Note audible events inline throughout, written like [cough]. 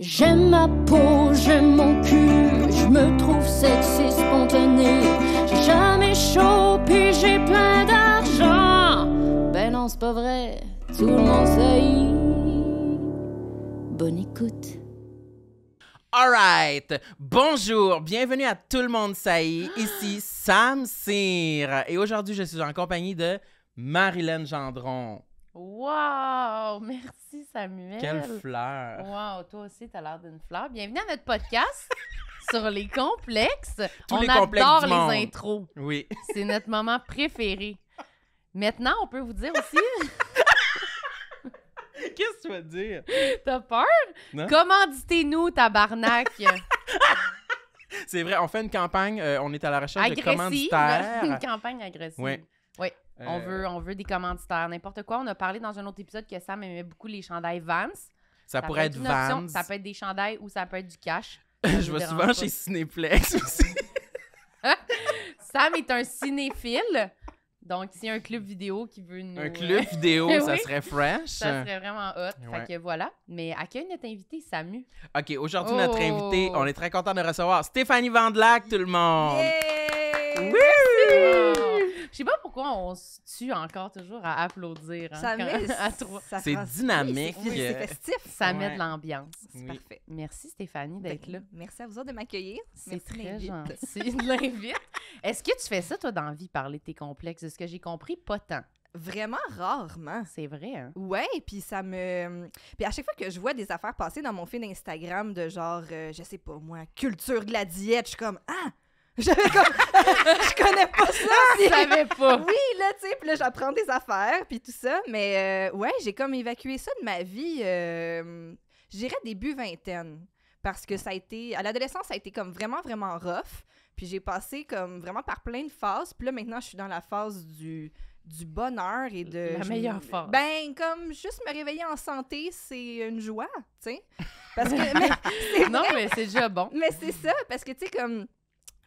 J'aime ma peau, j'aime mon cul, je me trouve sexy spontané. J'ai jamais chaud, puis j'ai plein d'argent. Ben non, c'est pas vrai, tout le monde sait. Bonne écoute. Alright, bonjour, bienvenue à Tout le monde saillit. Ici Sam Cyr et aujourd'hui je suis en compagnie de Marilyn Gendron. Wow! [laughs] Merci, Samuel. Quelle fleur! Wow! Toi aussi, t'as l'air d'une fleur. Bienvenue à notre podcast [laughs] sur les complexes. on les adore les intros. Oui. C'est notre [laughs] moment préféré. Maintenant, on peut vous dire aussi. Qu'est-ce que tu vas dire? T'as peur? Comment dites nous tabarnak! C'est vrai, on fait une campagne, euh, on est à la recherche de commanditaires. une campagne agressive. Oui. Oui. On, euh. veut, on veut des commanditaires, n'importe quoi. On a parlé dans un autre épisode que Sam aimait beaucoup les chandails Vans. Ça, pourrait être, Vans. Ça peut être des chandails ou ça peut être du cash. [laughs] je vais souvent chez Cinéplex aussi. [laughs] [laughs] Sam est un cinéphile. Donc, s'il y a un club vidéo qui veut nous... Un euh, club vidéo, ça serait fresh. Ça serait vraiment hot. Fait que voilà. Mais accueille notre invité, Samu. OK, aujourd'hui, notre invité, oh! on est très content de recevoir Stéphanie Vandelac, tout le monde. Oui! Je sais pas pourquoi on se tue encore toujours à applaudir. Hein, ça met, [laughs] C'est dynamique. c'est euh, festif. Ça met de l'ambiance. C'est parfait. Merci Stéphanie ben, d'être là. Merci à vous autres de m'accueillir. C'est très gentil de l'invite. Est-ce que tu fais ça, toi, dans la vie, parler de tes complexes? Est-ce que j'ai compris? Pas tant. Vraiment rarement. C'est vrai, hein? Ouais, puis ça me. Puis à chaque fois que je vois des affaires passer dans mon fil Instagram de genre, je euh, je sais pas moi, culture de je suis comme, ah! Je comme, [laughs] je connais pas ça. Ah, je savais pas. Oui, là, tu sais, puis là, j'apprends des affaires, puis tout ça. Mais euh, ouais, j'ai comme évacué ça de ma vie, euh, je dirais début vingtaine. Parce que ça a été, à l'adolescence, ça a été comme vraiment, vraiment rough. Puis j'ai passé comme vraiment par plein de phases. Puis là, maintenant, je suis dans la phase du, du bonheur et de... La meilleure phase. Ben, comme juste me réveiller en santé, c'est une joie, tu sais. Parce que... [laughs] non, mais c'est déjà bon. Mais c'est ça, parce que, tu sais, comme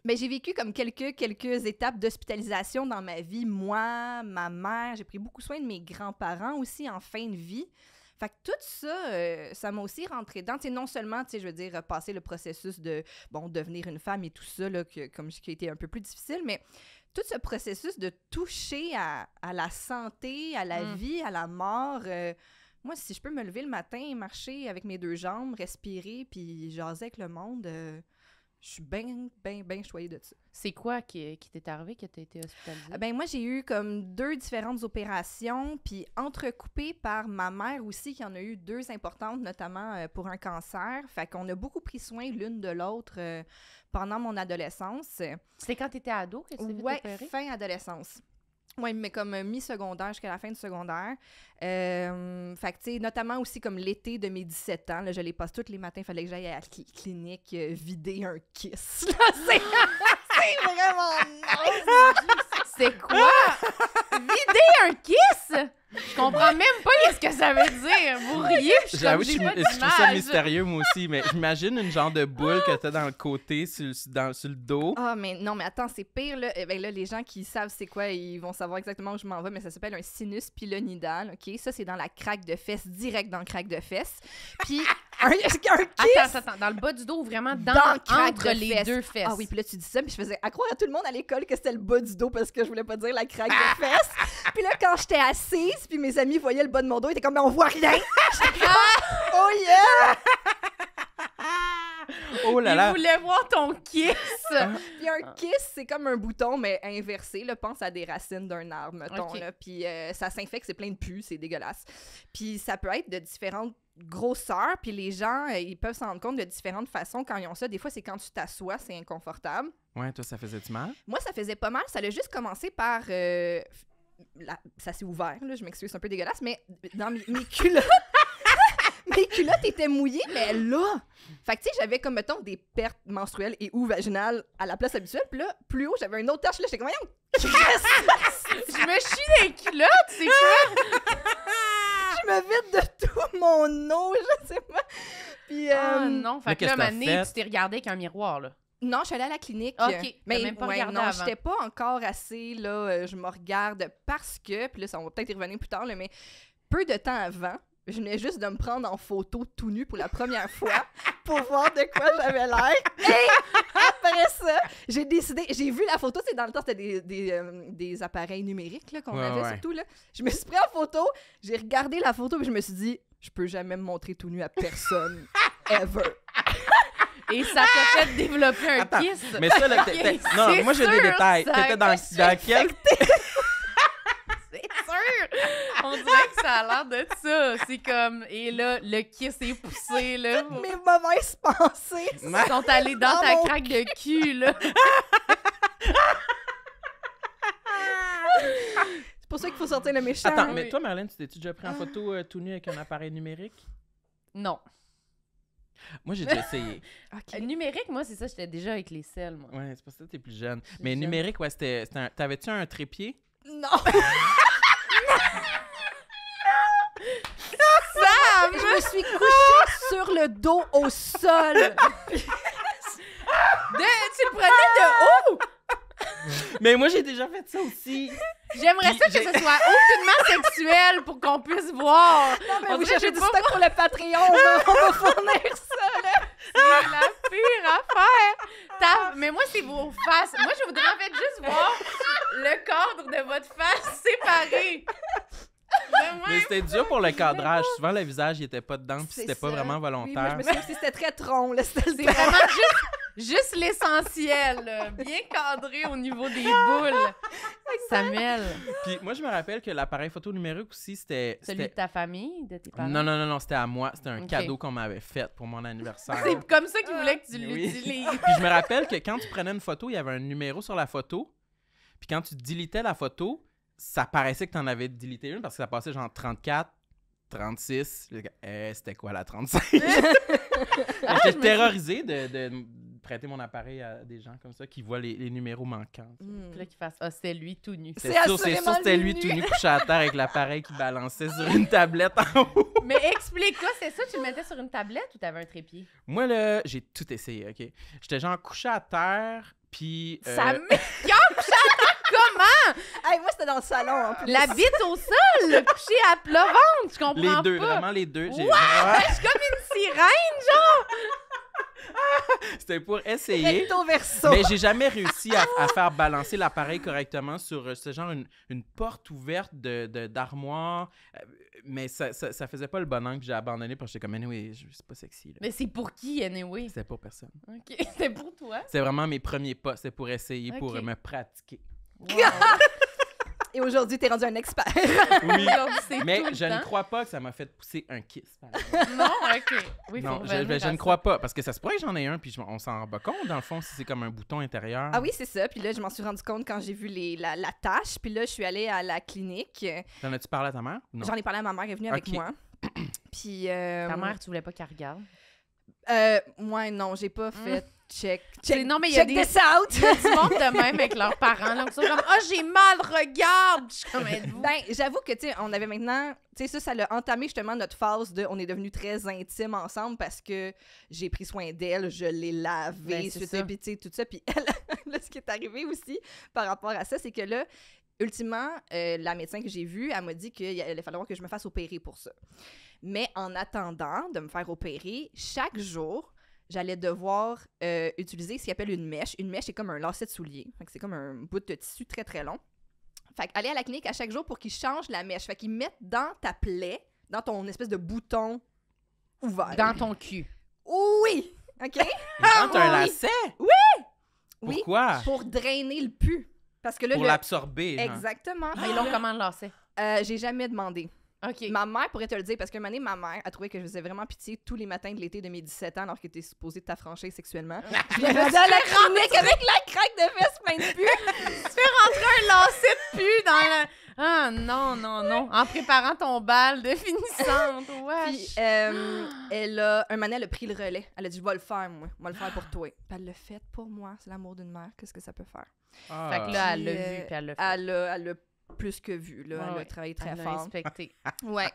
mais ben, j'ai vécu comme quelques, quelques étapes d'hospitalisation dans ma vie. Moi, ma mère, j'ai pris beaucoup soin de mes grands-parents aussi en fin de vie. Fait que tout ça, euh, ça m'a aussi rentré dans... non seulement, je veux dire, passer le processus de, bon, devenir une femme et tout ça, là, que, comme qui a un peu plus difficile, mais tout ce processus de toucher à, la santé, à la mm. vie, à la mort. Euh, moi, si je peux me lever le matin, marcher avec mes deux jambes, respirer, puis jaser avec le monde, euh, je suis bien, bien, bien choyée de ça. C'est quoi qui, qui t'est arrivé que tu été hospitalisée? Ah ben, moi, j'ai eu comme deux différentes opérations, puis entrecoupées par ma mère aussi, qui en a eu deux importantes, notamment euh, pour un cancer. Fait qu'on a beaucoup pris soin l'une de l'autre euh, pendant mon adolescence. C'est quand tu étais ado que tu t'es ouais, fin adolescence. Oui, mais comme euh, mi-secondaire jusqu'à la fin du secondaire. Euh, fait que, notamment aussi comme l'été de mes 17 ans, je les passe tous les matins, il fallait que j'aille à la clinique euh, vider un kiss. [laughs] [laughs] c'est... vraiment [laughs] C'est quoi? vider un kiss? Je comprends même pas ce que ça veut dire. Vous riez, je, pas je trouve ça mystérieux, moi aussi, mais j'imagine une genre de boule que t'as dans le côté, sur, dans, le dos. Ah, mais non, mais attends, c'est pire, là. Eh ben, là, les gens qui savent c'est quoi, ils vont savoir exactement où je m'en vais, mais ça s'appelle un sinus pilonidal, OK? Ça, c'est dans la craque de fesse, direct dans le craque de fesse. Puis [laughs] un, kiss. [laughs] Attends, attends, dans le bas du dos, vraiment dans, dans entre les deux fesses. Ah oui, puis là, tu dis ça, puis je faisais à croire à tout le monde à l'école que c'était le bas du dos parce que je voulais pas dire la craque de [laughs] fesses. Puis là, quand j'étais assise, puis mes amis voyaient le bas de mon dos, ils étaient comme, mais on voit rien. [laughs] Ah! oh yeah! Oh là là. Ils voulaient voir ton kiss. puis un kiss, c'est comme un bouton, mais inversé. Là, pense à des racines d'un arbre, mettons. Là. Puis euh, ça s'infecte, c'est plein de pus, c'est dégueulasse. Puis ça peut être de différentes grosseur, puis les gens, euh, ils peuvent s'en rendre compte de différentes façons quand ils ont ça. Des fois, c'est quand tu t'assois, c'est inconfortable. Ouais, toi, ça faisait-tu mal? Moi, ça faisait pas mal. Ça a juste commencé par... Euh, ça s'est ouvert, là, je m'excuse, c'est un peu dégueulasse, mais dans mes, culottes... [laughs] mes culottes étaient mouillées, mais là! Fait que, tu sais, j'avais comme, mettons, des pertes menstruelles et ou vaginales à la place habituelle. Puis là, plus haut, j'avais une autre tache. Là, j'étais comme, voyons, [laughs] Je me chie des culottes, c'est quoi? [laughs] je me vide de tout mon eau, je sais pas. Puis, Ah euh, non, fait que là, ma fait? tu t'es regardé avec un miroir, là. Non, je suis allée à la clinique. OK, mais même pas non, je pas encore assez, là, euh, je me regarde parce que, puis là, ça, on va peut-être y revenir plus tard, là, mais peu de temps avant, je venais juste de me prendre en photo tout nu pour la première fois pour voir de quoi j'avais l'air. Et après ça, j'ai décidé, j'ai vu la photo, c'est dans le temps, c'était des, des, euh, appareils numériques qu'on avait surtout. Là. Je me suis pris en photo, j'ai regardé la photo et je me suis dit, je peux jamais me montrer tout nu à personne, [laughs] ever. Et ça t'a fait développer un Mais ça, là, [laughs] non, moi j'ai des détails. T'étais dans, dans quel c'est sûr! [laughs] On dirait que ça a l'air de ça. C'est comme, et là, le kiss est poussé, là. mes mauvaises pensées Ma... sont allées dans, ta craque de cul, là. c'est pour ça qu'il faut sortir le méchant. Attends, mais toi, Marlène, tu tes déjà pris en photo euh, tout nu avec un appareil numérique? Non. Moi, j'ai déjà essayé. [laughs] Euh, numérique, moi, c'est ça, j'étais déjà avec les selles, moi. Ouais, c'est pour ça que t'es plus jeune. mais numérique, ouais, c'était. T'avais-tu un trépied? Non. Sam! Je me suis couchée sur le dos au sol. tu le prenais de haut? Mais moi, j'ai déjà fait ça aussi. J'aimerais ça que ce soit aucunement sexuel pour qu'on puisse voir. on vous chercher du stock pour le Patreon. On va, on va fournir ça, là. C'est la pire affaire! Ah, mais moi, c'est vos faces. Moi, je voudrais en fait juste voir le cadre de votre face séparé. Mais c'était dur pour le cadrage. Souvent, le visage, il était pas dedans, puis c'était pas vraiment volontaire. Oui, je me que c'était très tronc. C'était vraiment juste Juste l'essentiel, bien cadré au niveau des [laughs] boules. Samuel. Puis moi, je me rappelle que l'appareil photo numérique aussi, c'était. Celui de ta famille, de tes parents? Non, non, non, non c'était à moi. C'était un cadeau qu'on m'avait fait pour mon anniversaire. C'est comme ça qu'ils voulaient que tu l'utilises. Oui. Puis je me rappelle que quand tu prenais une photo, il y avait un numéro sur la photo. Puis quand tu dilitais la photo, ça paraissait que tu en avais dilité une parce que ça passait genre 34, 36. Eh, c'était quoi la 35? [laughs] J'étais ah, terrorisé de, prêter mon appareil à des gens comme ça qui voient les, numéros manquants. Hmm. Ah, c'est lui tout nu. C'est sûr, c'est sûr, c'était lui tout nu couché à terre avec l'appareil qui balançait sur une tablette en haut. [laughs] Mais explique toi c'est ça, tu le mettais sur une tablette ou t'avais un trépied? Moi, là, j'ai tout essayé, OK? J'étais genre couché à terre, puis. Euh... Ça [laughs] m'écoeure, couché à terre! Comment? Hey, moi, c'était dans le salon en plus. La bite au sol, le coucher à plat ventre, tu comprends? pas. Les deux, vraiment les deux. J'ai... Je suis comme une sirène, genre! [laughs] C'était pour essayer. Verso. Mais j'ai jamais réussi à, faire balancer l'appareil correctement sur, euh, ce genre une, porte ouverte de, d'armoire. Euh, mais ça, ça, faisait pas le bon angle, j'ai abandonné parce que j'étais comme, anyway, c'est pas sexy. Mais c'est pour qui, anyway? C'était pour personne. OK. [laughs] C'était pour toi? C'est vraiment mes premiers pas. C'est pour essayer, pour me pratiquer. [laughs] et aujourd'hui, es rendu un expert. [laughs] oui, mais je ne crois pas que ça m'a fait pousser un kiss. non, OK. Oui, je, ne crois pas, parce que ça se pourrait que j'en ai un, puis on s'en rend pas compte, dans le fond, si c'est comme un bouton intérieur. Ah oui, c'est ça. Puis là, je m'en suis rendu compte quand j'ai vu les, la, tâche, puis là, je suis allée à la clinique. T'en as-tu parlé à ta mère? J'en ai parlé à ma mère, elle est venue avec moi. [clears throat] puis... Euh, ta mère, tu voulais pas qu'elle regarde? Euh, moi, non, j'ai pas hein? fait check. non, mais il y a des, this out! du monde de même avec leurs parents. Donc, ils sont comme, oh, j'ai mal, regarde! ben, j'avoue que, tu sais, on avait maintenant. Tu sais, ça, ça l'a entamé justement notre phase de. On est devenus très intimes ensemble parce que j'ai pris soin d'elle, je l'ai lavée, ben, tout ça. Puis [laughs] là, ce qui est arrivé aussi par rapport à ça, c'est que là, ultimement, euh, la médecin que j'ai vue, elle m'a dit qu'il allait falloir que je me fasse opérer pour ça. Mais en attendant de me faire opérer, chaque jour, j'allais devoir euh, utiliser ce qu'il appelle une mèche. Une mèche, c'est comme un lacet de soulier. C'est comme un bout de tissu très, très long. Fait aller à la clinique à chaque jour pour qu'ils changent la mèche. Fait qu'ils mettent dans ta plaie, dans ton espèce de bouton ouvert. Dans ton cul. Oui! OK? Dans [laughs] un ah lacet? Oui! Pourquoi? Pour drainer le pu. Parce que là, pour l'absorber. Exactement. mais ah, Et comment le lacet? Euh, j'ai jamais demandé. Ma mère pourrait te le dire parce qu'une année, ma mère a trouvé que je faisais vraiment pitié tous les matins de l'été de mes 17 ans alors que était supposée t'affranchir sexuellement. [laughs] je faisais la chronique avec la craque de fesses plein de pu. [laughs] tu fais rentrer un lacet de pu dans le. Ah non, non, non. En préparant ton bal de finissante. Wesh. Euh, puis, [gasps] elle a, un moment elle a pris le relais. Elle a dit Je vais le faire, moi. Je vais le faire pour toi. [gasps] Puis elle l'a fait pour moi. C'est l'amour d'une mère. Qu'est-ce que ça peut faire? Ah. Fait que là, elle l'a vu. Euh, puis elle l'a fait. Elle a, elle plus que vu. Là. elle a travaillé très elle fort. respecté. [laughs] Ouais.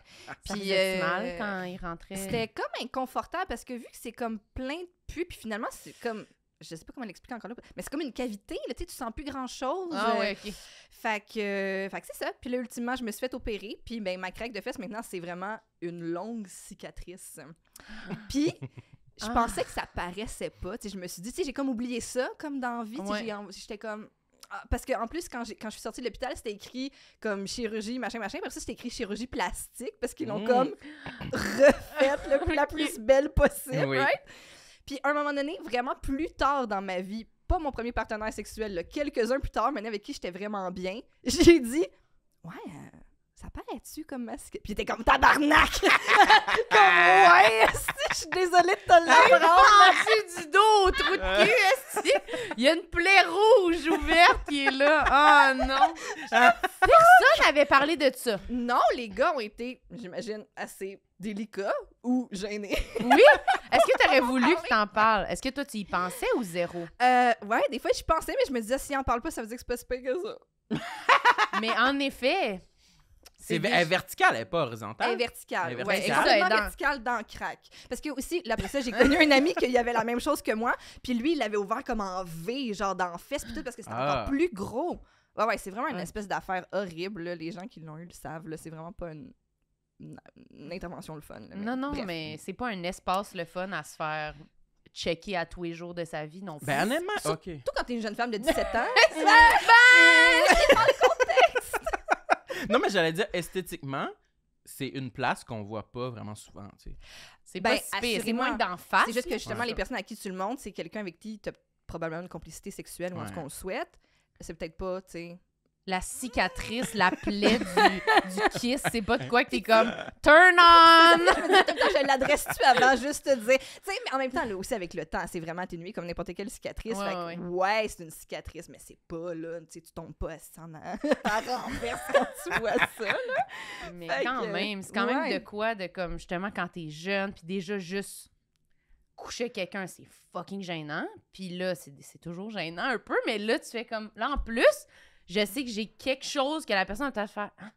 Puis mal euh, quand il rentrait. C'était comme inconfortable parce que vu que c'est comme plein de puits, puis finalement c'est comme je sais pas comment l'expliquer encore là, mais c'est comme une cavité, là, tu sens plus grand-chose. Ah euh, OK. Fait que, euh, que c'est ça. Puis là, ultimement, je me suis fait opérer, puis ben, ma craque de fesse, maintenant, c'est vraiment une longue cicatrice. [gasps] puis, je ah. pensais que ça paraissait pas, je me suis dit, j'ai comme oublié ça, comme dans j'étais comme, ah, parce qu'en plus, quand, quand je suis sortie de l'hôpital, c'était écrit comme chirurgie, machin, machin. parce ça, c'était écrit chirurgie plastique parce qu'ils l'ont mm. comme refaite le, la [laughs] plus belle possible, Puis à un moment donné, vraiment plus tard dans ma vie, pas mon premier partenaire sexuel, quelques-uns plus tard, mais avec qui j'étais vraiment bien, [laughs] j'ai dit Ouais, euh, ça paraît-tu comme masqué? Puis t'es comme tabarnak! [laughs] [laughs] comme ouais, je suis désolée de te la ah, J'ai ah, ah, du dos au trou de cul, esti. Il y a une plaie rouge ouverte qui est là. Oh non! Personne n'avait parlé de ça. Non, les gars ont été, j'imagine, assez délicats ou gênés. oui? Est-ce que tu aurais voulu que t'en parles? Est-ce que toi, tu y pensais ou zéro? Euh, ouais, des fois, j'y pensais, mais je me disais, si en parle pas, ça veut dire que c'est pas que ça. mais en effet, c'est vertical verticale, elle n'est pas horizontale. Elle est verticale. Elle est verticale. dans... dans crack. Parce que aussi, là, après ça, j'ai connu un ami qui avait la même chose que moi. Puis lui, il l'avait ouvert comme en V, genre dans fesse, puis tout, parce que c'était encore ah. plus gros. Ouais, ouais, c'est vraiment une espèce d'affaire horrible. Les gens qui l'ont eu le savent. C'est vraiment pas une, intervention le fun. non, non, mais c'est pas un espace le fun à se faire checker à tous les jours de sa vie non ben, plus. Ben, honnêtement, OK. Surtout quand t'es une jeune femme de 17 ans. [laughs] [laughs] [laughs] non, mais j'allais dire esthétiquement, c'est une place qu'on voit pas vraiment souvent. Tu sais. C'est ben, pas moins d'en face. C'est juste que justement, les personnes à qui tu le montres, c'est quelqu'un avec qui tu as probablement une complicité sexuelle ou en tout le souhaite. C'est peut-être pas, tu sais la cicatrice, la plaie du, kiss. C'est pas de quoi que t'es hein? comme turn on! [laughs] je l'adresse-tu avant juste te dire. Tu sais, mais en même temps, là aussi, avec le temps, c'est vraiment atténué comme n'importe quelle cicatrice. Ouais, c'est une cicatrice, mais c'est pas là. Tu sais, tu tombes pas à [laughs] tu vois ça. Là. Mais quand même, c'est quand même de quoi de comme justement quand t'es jeune, puis déjà juste coucher quelqu'un, c'est fucking gênant. Puis là, c'est toujours gênant un peu, mais là, tu fais comme. Là, en plus, je sais que j'ai quelque chose que la personne va à faire. Hein?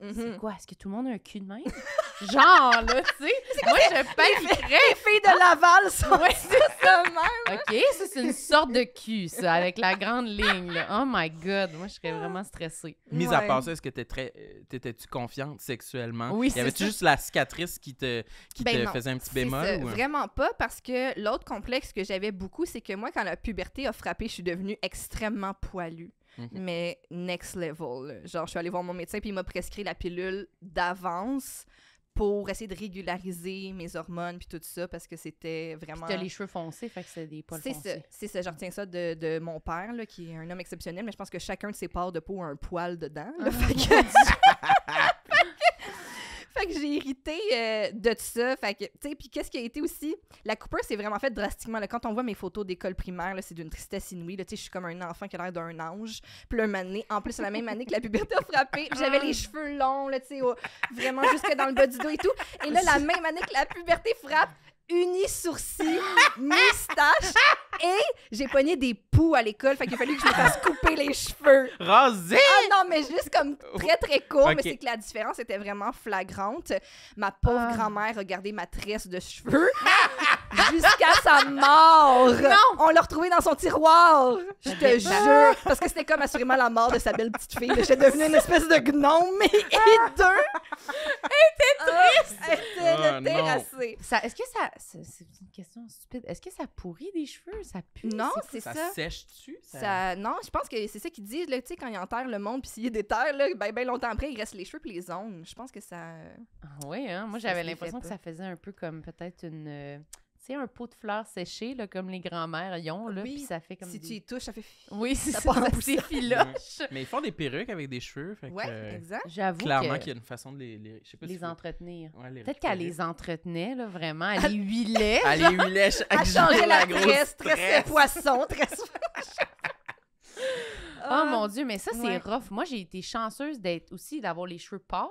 Mhm. C'est quoi? Est-ce que tout le monde a un cul de main? [laughs] Genre, là, tu sais. Moi, je peins Les filles de Laval sont Oui, [laughs] c'est ça même. OK, ça, c'est une sorte de cul, ça, avec la grande ligne, Oh my God, moi, je serais vraiment stressée. Mis à part ça, est-ce que euh, t'étais-tu confiante sexuellement? Oui, c'est Y avait-tu juste la cicatrice qui te, qui ben te faisait un petit bémol? Vraiment pas, parce que l'autre complexe que j'avais beaucoup, c'est que moi, quand la puberté a frappé, je suis devenue extrêmement poilue. Mhm. mais next level. Genre, je suis allée voir mon médecin, puis il m'a prescrit la pilule d'avance pour essayer de régulariser mes hormones puis tout ça parce que c'était vraiment Tu as les cheveux foncés fait que c'est des poils foncés. C'est ça, j'en ça, retiens ça de, de, mon père là, qui est un homme exceptionnel mais je pense que chacun de ses parts de peau a un poil dedans. Là, ah. fait que... [laughs] fait que j'ai hérité euh, de ça. Fait que, tu sais, puis qu'est-ce qui a été aussi. La Cooper, c'est vraiment fait drastiquement. Là. Quand on voit mes photos d'école primaire, c'est d'une tristesse inouïe. Tu sais, je suis comme un enfant qui a l'air d'un ange. Puis là, année, en plus, la même année que la puberté a frappé, [laughs] j'avais les cheveux longs, tu sais, vraiment jusque dans le bas du dos et tout. Et là, la [laughs] même année que la puberté frappe, unis sourcils [laughs] moustache et j'ai pogné des poux à l'école. Fait qu'il a fallu que je me fasse couper les cheveux. Rasé! Ah non, mais juste comme très, très court. Mais c'est que la différence était vraiment flagrante. Ma pauvre ah. grand-mère a ma tresse de cheveux. [laughs] jusqu'à sa mort. Non. On l'a retrouvé dans son tiroir. Je te jure. Parce que c'était comme assurément la mort de sa belle petite fille. J'étais devenue une espèce de gnome et deux. Elle était ah, triste. elle était ah, est-ce que ça. C'est, une question stupide. Est-ce que ça pourrit les cheveux? Ça pue? Non, c'est, ça. Ça sèche-tu? non, je pense que c'est ça qu'ils disent. Tu sais, quand ils enterrent le monde puis s'il terres là, ben, ben longtemps après, il reste les cheveux puis les ongles. Je pense que ça. Ah oui, hein? Moi, j'avais l'impression que ça faisait un peu comme peut-être une euh, sais, un pot de fleurs séchées, là, comme les grands-mères y ont, là, oui. puis ça fait comme Si tu y touches, ça fait... Oui, c'est ça, [laughs] filoche. Mais ils font des perruques avec des cheveux, fait que, exact. J'avoue Clairement qu'il y a une façon de les... je sais pas les entretenir. Peut-être qu'elle les entretenait, là, vraiment. Elle les huilait. Elle les huilait. Elle changeait la, la graisse, tressait poisson, tressait... Ah, oh mon Dieu, mais ça, c'est rough. Moi, j'ai été chanceuse d'être aussi, d'avoir les cheveux pâles.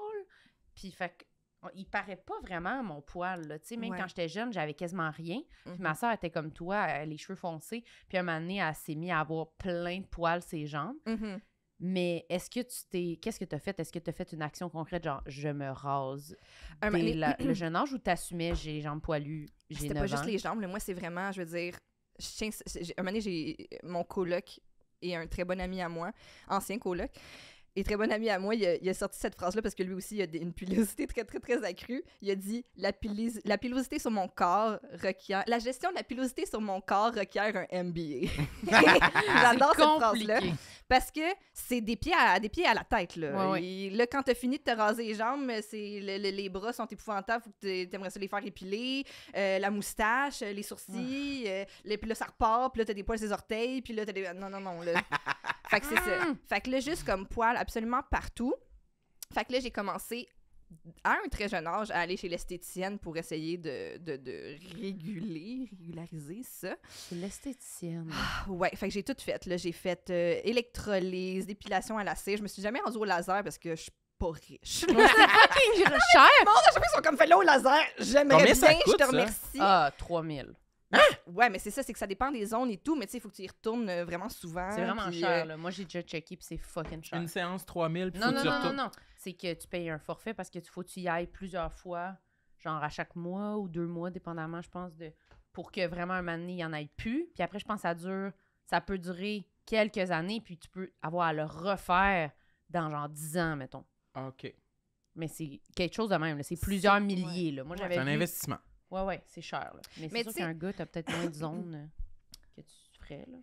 Puis, fait il paraît pas vraiment mon poil, là. Tu sais, même quand j'étais jeune, j'avais quasiment rien. ma mhm. soeur était comme toi, elle, euh, les cheveux foncés. Puis un moment donné, elle s'est mise à avoir plein de poils ses jambes. Mhm. Mais est-ce que tu t'es. Qu'est-ce que tu as fait? Est-ce que tu as fait une action concrète, genre je me rase dès le [clears throat] jeune âge ou t'assumais j'ai les jambes poilues? C'était pas juste les jambes, moi c'est vraiment, je veux dire, un moment donné, j'ai mon coloc et un très bon ami à moi, ancien coloc et très bon ami à moi, il a, sorti cette phrase-là parce que lui aussi, il a une pilosité très, très, très accrue. Il a dit la, pilosité sur mon corps requiert. La gestion de la pilosité sur mon corps requiert un MBA. [laughs] J'adore cette phrase-là. Parce que c'est des pieds à, des pieds à la tête. Là, ouais, là quand t'as fini de te raser les jambes, c'est les bras sont épouvantables. Faut que t'aimerais ça les faire épiler. Euh, la moustache, les sourcils. Euh, puis là, ça repart. Puis là, t'as des poils sur les orteils. Puis là, t'as des. Non, non, non. Là, [laughs] Fait que c'est ça. Ah! Fait que là, juste comme poil absolument partout. Fait que là, j'ai commencé à un très jeune âge à aller chez l'esthéticienne pour essayer de, de, réguler, régulariser ça. Chez l'esthéticienne. Ah, ouais, fait que j'ai tout fait. Là, j'ai fait euh, électrolyse, dépilation à la cire. Je me suis jamais rendue au laser parce que je suis pas riche. c'est [laughs] fucking cher! Bon, à chaque fois, ils sont comme fait là au laser. J'aimerais bien, je te remercie. Ah, 3000. Hein? Ouais, mais c'est ça, c'est que ça dépend des zones et tout, mais tu sais, il faut que tu y retournes euh, vraiment souvent. C'est vraiment cher, euh, là. Moi, j'ai déjà checké, puis c'est fucking cher. Une séance 3000, puis non, non, non, non, non, C'est que tu payes un forfait parce que tu faut que tu y ailles plusieurs fois, genre à chaque mois ou deux mois, dépendamment, je pense, de pour que vraiment un moment donné, il n'y en aille plus. Puis après, je pense que ça dure, ça peut durer quelques années, puis tu peux avoir à le refaire dans genre 10 ans, mettons. Ah, OK. Mais c'est quelque chose de même, c'est plusieurs milliers, là. Moi, j'avais. C'est un investissement. Ouais, ouais, c'est cher. Là. Mais, c'est sûr qu'un gars, as peut-être moins de [coughs] zone euh, que tu ferais. Là.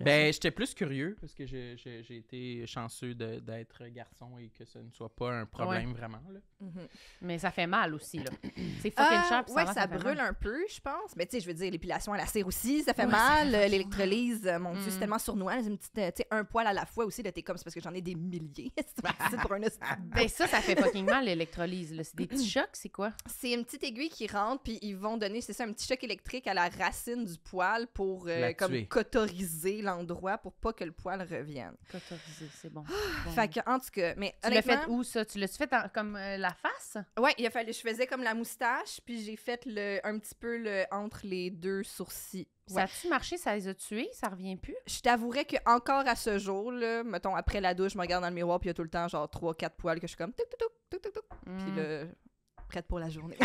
Ben, j'étais plus curieux parce que j'ai été chanceux d'être garçon et que ce ne soit pas un problème vraiment. Mhm. Mais ça fait mal aussi. là. [clears throat] C'est fucking euh, Ouais, ça, brûle un peu, je pense. Mais tu sais, je veux dire, l'épilation à la cire aussi, ça fait mal. L'électrolyse, euh, mon Dieu, c'est mm. tellement sournois. Une petite, euh, un poil à la fois aussi, t'es comme, c'est parce que j'en ai des milliers. [laughs] c'est pour un Ben, ça, ça fait fucking mal, l'électrolyse. C'est des petits [clears throat] chocs, c'est quoi? C'est une petite aiguille qui rentre, puis ils vont donner, c'est ça, un petit choc électrique à la racine du poil pour comme cotoriser l'endroit pour pas que le poil revienne. c'est ah, bon. Fait que, en tout cas, mais Tu l'as fait où, ça? Tu las fait comme euh, la face? Ouais, il a fallu, je faisais comme la moustache, puis j'ai fait le, un petit peu le, entre les deux sourcils. Ça a-tu marché? Ça les a tués? Ça revient plus? Je t'avouerais qu'encore à ce jour, là, mettons, après la douche, je me regarde dans le miroir, puis il y a tout le temps, genre, trois, quatre poils que je suis comme... Puis hmm. là, prête pour la journée.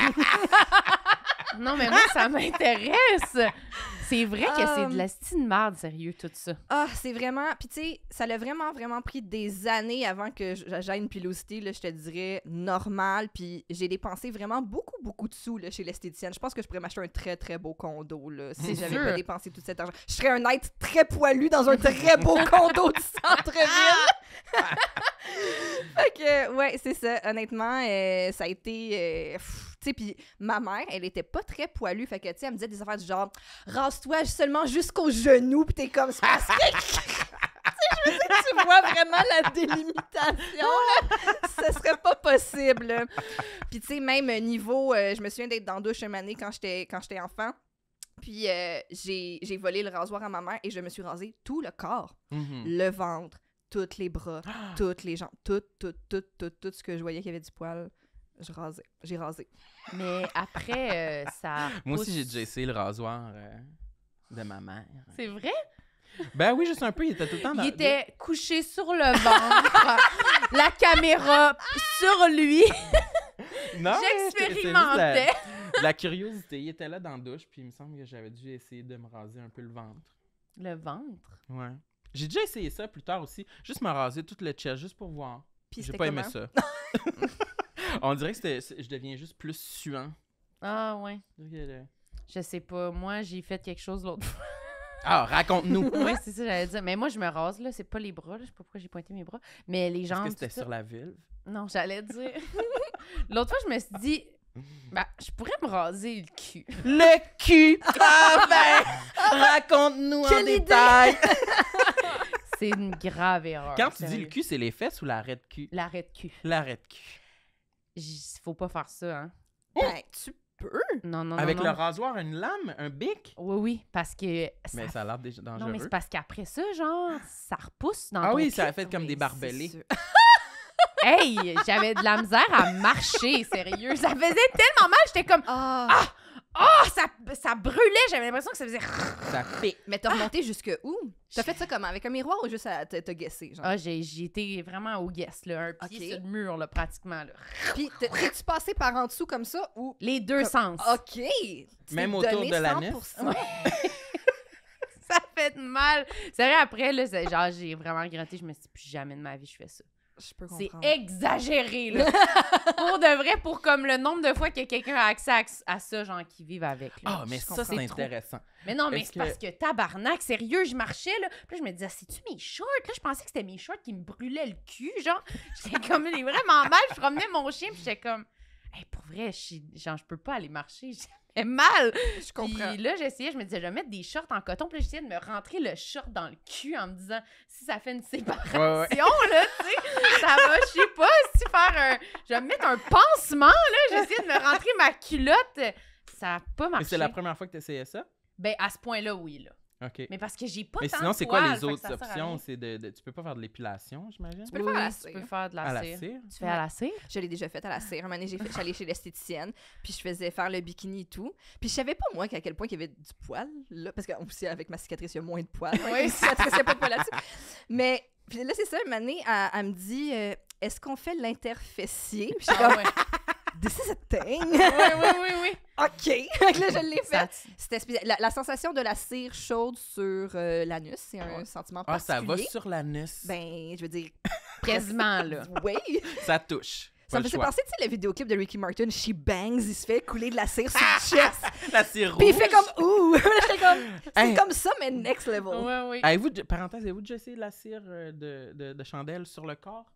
[laughs] [laughs] non, mais moi, ça m'intéresse! C'est vrai que c'est de euh, la de merde, sérieux, tout ça. Ah, c'est vraiment. Puis, tu sais, ça l'a vraiment, vraiment pris des années avant que j'aille une pilosité, là, je te dirais, normal. Puis, j'ai dépensé vraiment beaucoup, beaucoup de sous là, chez l'esthéticienne. Je pense que je pourrais m'acheter un très, très beau condo, là, si j'avais pas dépensé tout cet argent. Je serais un être très poilu dans un très beau [laughs] condo du centre-ville. [laughs] fait ouais, c'est ça. Honnêtement, euh, ça a été. Euh, tu sais, puis ma mère, elle était pas très poilue, fait que, tu sais, elle me disait des affaires du genre « Rase-toi seulement jusqu'aux genoux, pis t'es comme... » [laughs] je veux que tu vois vraiment la délimitation. Ce serait pas possible. Puis, tu sais, même niveau, euh, je me souviens d'être dans douche une année quand j'étais enfant. Puis, euh, j'ai j'ai volé le rasoir à ma mère et je me suis rasé tout le corps, mm-hmm. le ventre, tous les bras, [gasps] toutes les jambes, tout, tout, tout, tout, tout ce que je voyais qu'il y avait du poil. J'ai J'ai rasé. Mais après, euh, ça. [laughs] Moi aussi, j'ai déjà essayé le rasoir euh, de ma mère. C'est vrai? Ben oui, juste un peu, il était tout le temps dans... Il était couché sur le ventre, [laughs] la caméra sur lui. [laughs] non, J'expérimentais. La, curiosité, il était là dans la douche, puis il me semble que j'avais dû essayer de me raser un peu le ventre. Le ventre? Ouais. J'ai déjà essayé ça plus tard aussi, juste me raser toute le chest, juste pour voir. Puis J'ai pas aimé ça. [laughs] On dirait que je deviens juste plus suant. Ah ouais. Euh, je sais pas. Moi, j'ai fait quelque chose l'autre fois. Ah, raconte-nous. [laughs] oui, c'est ça, j'allais dire. Mais moi, je me rase, là. C'est pas les bras, là. Je sais pas pourquoi j'ai pointé mes bras. Mais les jambes. Est-ce que c'était sur la ville? Non, j'allais dire. [laughs] L'autre fois, je me suis dit. Bah, je pourrais me raser le cul. Le cul! Ah ben, Raconte-nous en détail! c'est une grave erreur. Quand tu dis le cul, c'est les fesses ou l'arrêt de cul? L'arrêt de cul. L'arrêt de cul. Il faut pas faire ça, hein. tu peux. Non, non, Avec le rasoir, une lame, un bic? Oui, oui, parce que... Mais ça a l'air déjà dangereux. Non, mais c'est parce qu'après ça, genre, ça repousse dans Ah oui, ça a fait comme des barbelés. [laughs] hey, j'avais de la misère à marcher, sérieux. Ça faisait tellement mal, j'étais comme... Ah! ah! Oh, ça, ça brûlait, j'avais l'impression que ça faisait. Ça Mais t'as remonté jusque où? T'as fait ça comment? Avec un miroir ou juste à- t'as guessé? Genre? Ah, j'ai été vraiment au guess, là, un pied sur le mur, pratiquement. Là. Puis t'es- tu passé par en dessous comme ça ou. Les deux sens. Ok! Même autour de la 100%. [laughs] Ça fait mal. C'est vrai, après, là, genre, j'ai vraiment gratté. Je me suis plus jamais de ma vie, je fais ça. C'est exagéré, là. [laughs] pour de vrai, pour comme le nombre de fois que quelqu'un a accès à, ça, genre, qui vivent avec. Ah, mais ça, c'est intéressant. Mais non, mais c'est parce que tabarnak, sérieux, je marchais, là. Puis je me disais, c'est-tu mes shorts? Là, je pensais que c'était mes shorts qui me brûlaient le cul, genre. [laughs] J'étais comme, il est vraiment mal. Je promenais mon chien, puis j'étais comme, pour vrai, je, je peux pas aller marcher mal. Je comprends. Puis là, j'essayais, je me disais, je vais mettre des shorts en coton. Puis j'essayais de me rentrer le short dans le cul en me disant, si ça fait une séparation, là, tu sais, ça va, je sais pas, si faire un. Je vais me mettre un pansement, là. J'essayais de me rentrer ma culotte. Ça a pas marché. c'est la première fois que tu essayais ça? Ben, à ce point-là, oui, là. Mais parce que j'ai pas Mais sinon, c'est quoi les autres options? C'est de, tu peux pas faire de l'épilation, j'imagine? Tu peux faire tu peux faire de la, cire. Tu fais à la cire? Je l'ai déjà faite à la cire. Un moment j'ai fait- j'allais chez l'esthéticienne, puis je faisais faire le bikini et tout. Puis je savais pas, moi, à quel point il y avait du poil, là, parce que aussi, avec ma cicatrice, il y a moins de poils. Oui. cicatrice, [laughs] pas de là-dessus. Mais là, c'est ça, un moment elle, me dit euh, Est-ce qu'on fait l'interfessier Puis suis ah comme, [laughs] This is a thing! [laughs] oui, oui, oui, oui. OK. Donc [laughs] là, je l'ai fait. C'était la, la, sensation de la cire chaude sur euh, l'anus, c'est un sentiment particulier. Ah, ça va sur l'anus? Ben, je veux dire, [laughs] quasiment, là. oui. Ça touche. Ça me faisait penser, tu sais, le vidéoclip de Ricky Martin, She Bangs, il se fait couler de la cire sur le ah! chest. la cire rouge. Puis il fait comme ouh. comme, c'est comme ça, mais next level. Oui, oui. Avez-vous, parenthèse, avez-vous déjà essayé de la cire euh, de, de, de chandelle sur le corps?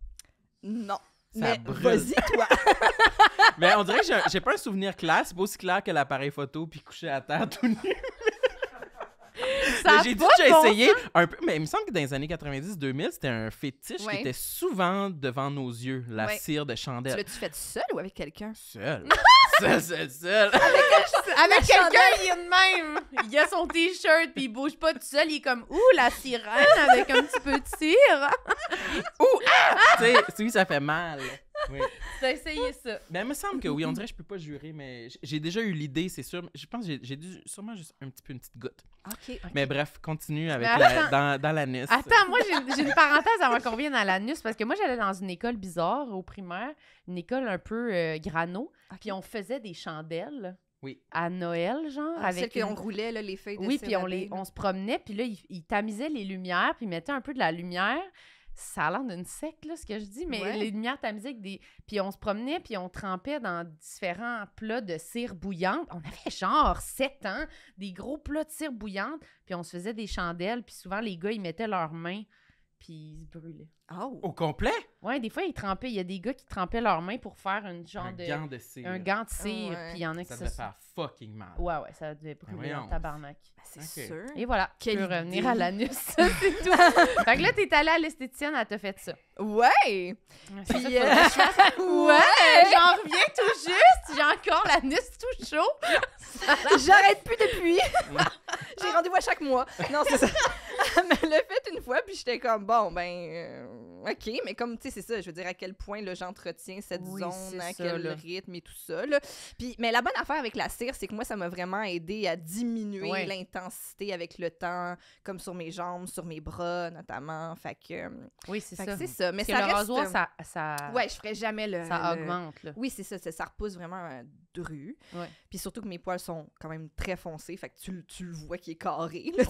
Non. Ça mais vas-y, toi! [laughs] mais on dirait que j'ai pas un souvenir classe, beau pas aussi clair que l'appareil photo puis couché à terre tout nu j'ai dit que j'ai essayé un peu, mais il me semble que dans les années 90-2000, c'était un fétiche qui était souvent devant nos yeux, la cire de chandelle. Tu l'as-tu fait seul ou avec quelqu'un? Seul. [laughs] seul, seul, seul. Avec, [laughs] quelqu'un, il est de même. Il a son t-shirt, puis il bouge pas tout seul. Il est comme, ouh, la sirène avec un petit peu de cire. ouh, ah! tu sais, ça fait mal. Oui. T'as essayé ça. mais ben, il me semble que oui. On dirait que je peux pas jurer, mais j'ai déjà eu l'idée, c'est sûr. Je pense que j'ai dû sûrement juste un petit peu, une petite goutte. OK. Mais bref, continue avec dans, l'anus. Attends, moi, j'ai une parenthèse avant qu'on revienne à l'anus, parce que moi, j'allais dans une école bizarre au primaire, une école un peu euh, grano, puis on faisait des chandelles. Oui. À Noël, genre. Ah, avec celles qu'on roulait, là, les feuilles de Oui, puis on, on se promenait, puis là, ils, ils tamisaient les lumières, puis ils mettaient un peu de la lumière ça a l'air d'une secte, là, ce que je dis, mais les lumières musique des... puis on se promenait, puis on trempait dans différents plats de cire bouillante. On avait genre sept ans, hein, des gros plats de cire bouillante, puis on se faisait des chandelles, puis souvent les gars, ils mettaient leurs mains puis ils se brûlaient. Oh. Au complet? Ouais, des fois, ils trempaient. Il y a des gars qui trempaient leurs mains pour faire une genre un Gant de cire. Un gant de ah cire. Puis il y en a qui ça. devait faire fucking mal. Ouais, ouais, ça devait ben brûler en tabarnak. Ben, c'est sûr. Et voilà, Quelle revenir à l'anus. [laughs] c'est tout. fait que là, t'es allée à l'esthéticienne, elle t'a fait ça. Ouais! Puis, euh, [laughs] ouais! J'en reviens tout juste. J'ai encore l'anus tout chaud. J'arrête plus depuis. J'ai rendez-vous à chaque mois. Non, c'est ça. [laughs] Mais le fait j'étais comme, bon, ben, euh, OK, mais comme, tu sais, c'est ça, je veux dire, à quel point le j'entretiens cette zone, à quel rythme et tout ça. Là. Puis, mais la bonne affaire avec la cire, c'est que moi, ça m'a vraiment aidé à diminuer l'intensité avec le temps, comme sur mes jambes, sur mes bras, notamment. Fait que. Euh, oui, c'est ça. Mais Parce que le rasoir, ça, ça, Ouais, je ferais jamais le. Ça augmente, là. Oui, c'est ça, ça. repousse vraiment rue. Puis surtout que mes poils sont quand même très foncés, fait que tu, tu le vois qui est carré. Ah!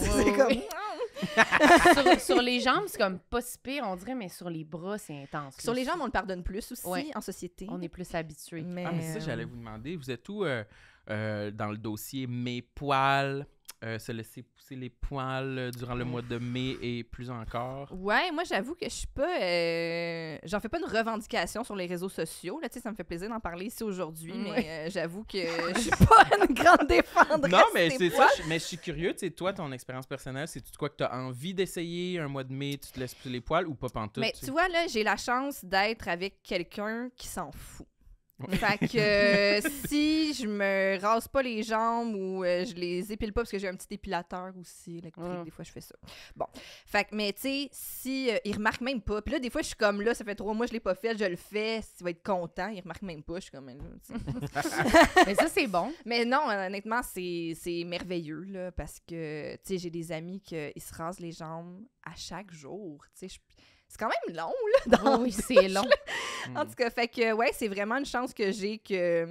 sur, les jambes, c'est comme pas si pire, on dirait, mais sur les bras, c'est intense. Sur les jambes, on le pardonne plus aussi en société. On est plus habitué. Mais... Ah, ça, j'allais euh, vous demander, vous êtes où euh, euh, dans le dossier mes poils? Euh, se laisser pousser les poils euh, durant le mois de mai et plus encore. Ouais, moi j'avoue que je suis pas. Euh, j'en fais pas une revendication sur les réseaux sociaux. Là, ça me fait plaisir d'en parler ici aujourd'hui, mm, mais j'avoue que [laughs] je suis pas une grande défendre. Non, mais c'est ça. Mais je suis curieux, tu sais, toi, ton expérience personnelle, c'est-tu quoi que tu as envie d'essayer un mois de mai, tu te laisses pousser les poils ou pas pantoute? Mais tu vois, là, j'ai la chance d'être avec quelqu'un qui s'en fout. Fait que euh, [laughs] si je me rase pas les jambes ou euh, je les épile pas parce que j'ai un petit épilateur aussi des fois je fais ça. Bon. Fait que, mais tu sais, si euh, il remarque même pas. Puis là, des fois, je suis comme là, ça fait trois mois, je l'ai pas fait, je le fais, tu vas être content, il remarque même pas, je suis comme là. [laughs] mais ça, c'est bon. Mais non, honnêtement, c'est merveilleux, là, parce que, tu sais, j'ai des amis qui se rasent les jambes à chaque jour. Tu sais, je c'est quand même long, là. oui, c'est long. En mm. tout cas, fait que, ouais, c'est vraiment une chance que j'ai que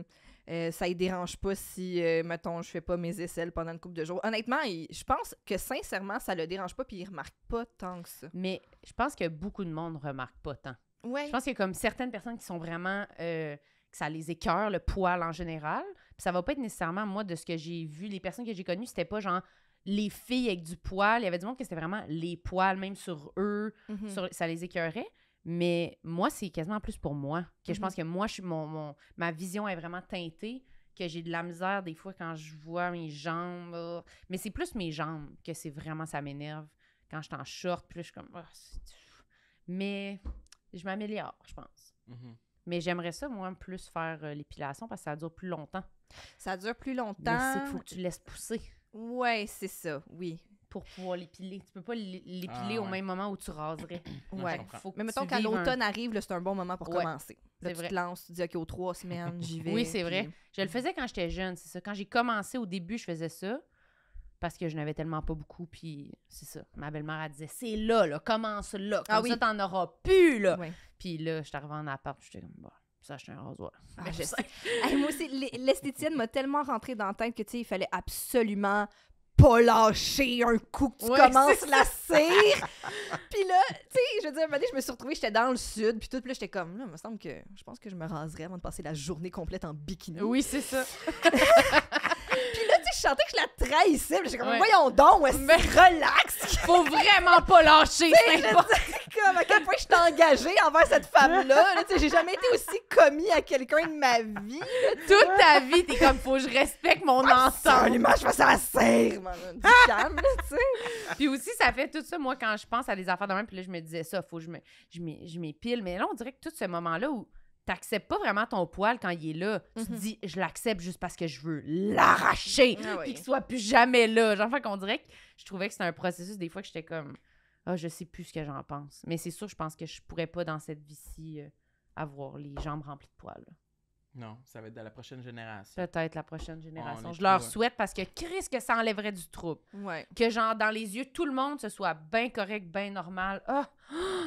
euh, ça ne dérange pas si, euh, mettons, je fais pas mes aisselles pendant une couple de jours. Honnêtement, je pense que sincèrement, ça le dérange pas, puis il remarque pas tant que ça. Mais je pense que beaucoup de monde ne remarque pas tant. Ouais. Je pense que comme certaines personnes qui sont vraiment. Euh, que ça les écœure, le poil en général. Puis ça va pas être nécessairement, moi, de ce que j'ai vu, les personnes que j'ai connues, c'était pas genre les filles avec du poil. Il y avait du monde qui c'était vraiment les poils, même sur eux. Mm-hmm. ça les écœurait. Mais moi, c'est quasiment plus pour moi. Que je mm-hmm. pense que moi, je suis mon, ma vision est vraiment teintée, que j'ai de la misère des fois quand je vois mes jambes. Mais c'est plus mes jambes que c'est vraiment ça m'énerve. Quand je t'en en short, plus je suis comme. Ah, mais je m'améliore, je pense. Mm-hmm. Mais j'aimerais ça, moi, plus faire euh, l'épilation parce que ça dure plus longtemps. Ça dure plus longtemps. Mais faut que tu laisses pousser. Ouais, c'est ça, oui. Pour pouvoir l'épiler. Tu peux pas l'épiler ah, au même moment où tu raserais. [coughs] ouais. Faut Mais mettons, quand l'automne arrive, c'est un bon moment pour commencer. Là, tu te lances, tu dis, OK, aux trois semaines, j'y vais. Oui, c'est vrai. Je le faisais quand j'étais jeune, c'est ça. Quand j'ai commencé au début, je faisais ça parce que je n'avais tellement pas beaucoup, puis c'est ça. Ma belle-mère, elle disait, c'est là, commence là, ah comme ça, t'en auras plus, là. Puis là, je suis arrivée en appart, j'étais comme, je s'acheter un rasoir. Ah, [laughs] moi aussi, l'esthétienne m'a tellement rentré dans la tête que, tu sais, il fallait absolument pas lâcher un coup que tu commences la cire. [laughs] puis là, tu sais, je veux dire, je me suis retrouvée, j'étais dans le sud, puis tout, puis là, j'étais comme, là, il me semble que je pense que je me raserais avant de passer la journée complète en bikini. Oui, c'est ça. [laughs] puis là, je sentais que je la trahissais. J'étais comme, voyons donc, mais relax. Faut vraiment pas lâcher. c'est comme à quel point je suis engagée envers cette femme-là. j'ai jamais été aussi commis à quelqu'un de ma vie. Toute ta vie, t'es comme, faut que je respecte mon ensemble ensemble. je fais ça à serre, calme, tu Puis aussi, ça fait tout ça, moi, quand je pense à des affaires de même, puis là, je me disais ça, faut que je m'épile. Je mais là, on dirait que tout ce moment-là où t'acceptes pas vraiment ton poil quand il est là. Tu te mhm. dis, je l'accepte juste parce que je veux l'arracher, et ah qu'il soit plus jamais là. Genre, enfin, qu'on dirait que je trouvais que c'était un processus, des fois, que j'étais comme, ah, oh, je sais plus ce que j'en pense. Mais c'est sûr, je pense que je pourrais pas, dans cette vie-ci, euh, avoir les jambes remplies de poils. Non, ça va être de la prochaine génération. Peut-être la prochaine génération. Je leur souhaite parce que Chris, que ça enlèverait du trouble. Ouais. Que, genre, dans les yeux, tout le monde, ce soit bien correct, bien normal. Ah,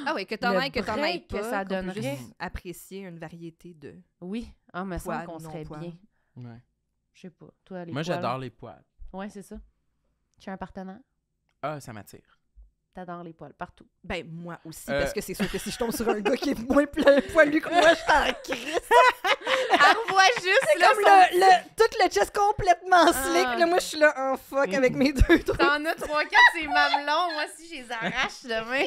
ah oui, que t'en aies, que t'en aies Que ça qu donnerait. Juste apprécier une variété de. Oui, ah, mais ça qu'on serait bien. Ouais. Je sais pas. Toi, les Moi, j'adore les poils. Ouais, c'est ça. Tu es un partenaire? Ah, ça m'attire t'adores les poils partout. Ben, moi aussi, parce euh. que c'est sûr que si je tombe sur un gars qui est moins poilu que moi, je t'en [laughs] Chris on juste comme le, tout le chest complètement ah. slick. Là, moi, je suis là en fuck avec mes deux trucs. T'en as trois, quatre, c'est mamelons. Moi aussi, je les arrache demain.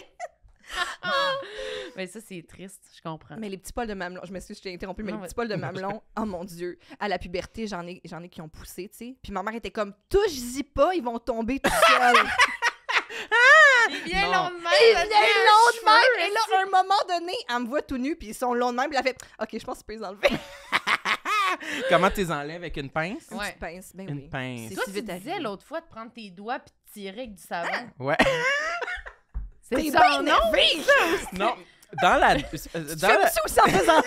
[laughs] mais ça, c'est triste, je comprends. Mais les petits poils de mamelon, je m'excuse, je t'ai interrompu, mais les petits poils de mamelon, oh mon Dieu, à la puberté, j'en ai, j'en ai qui ont poussé, tu sais. Puis ma mère était comme, touche-y pas, ils vont tomber tout seuls. [laughs] Ah! Il vient long de même. Il vient long Et là, à un moment donné, elle me voit tout nu, puis ils sont long de Puis elle fait Ok, je pense que tu peux les enlever. [laughs] Comment tu les enlèves avec une pince? Une pince, ben une pince. Toi, si tu disais l'autre fois de prendre tes doigts puis tirer avec du savon. [laughs] Ouais. [laughs] C'est ça, non? Non, dans la... dans la...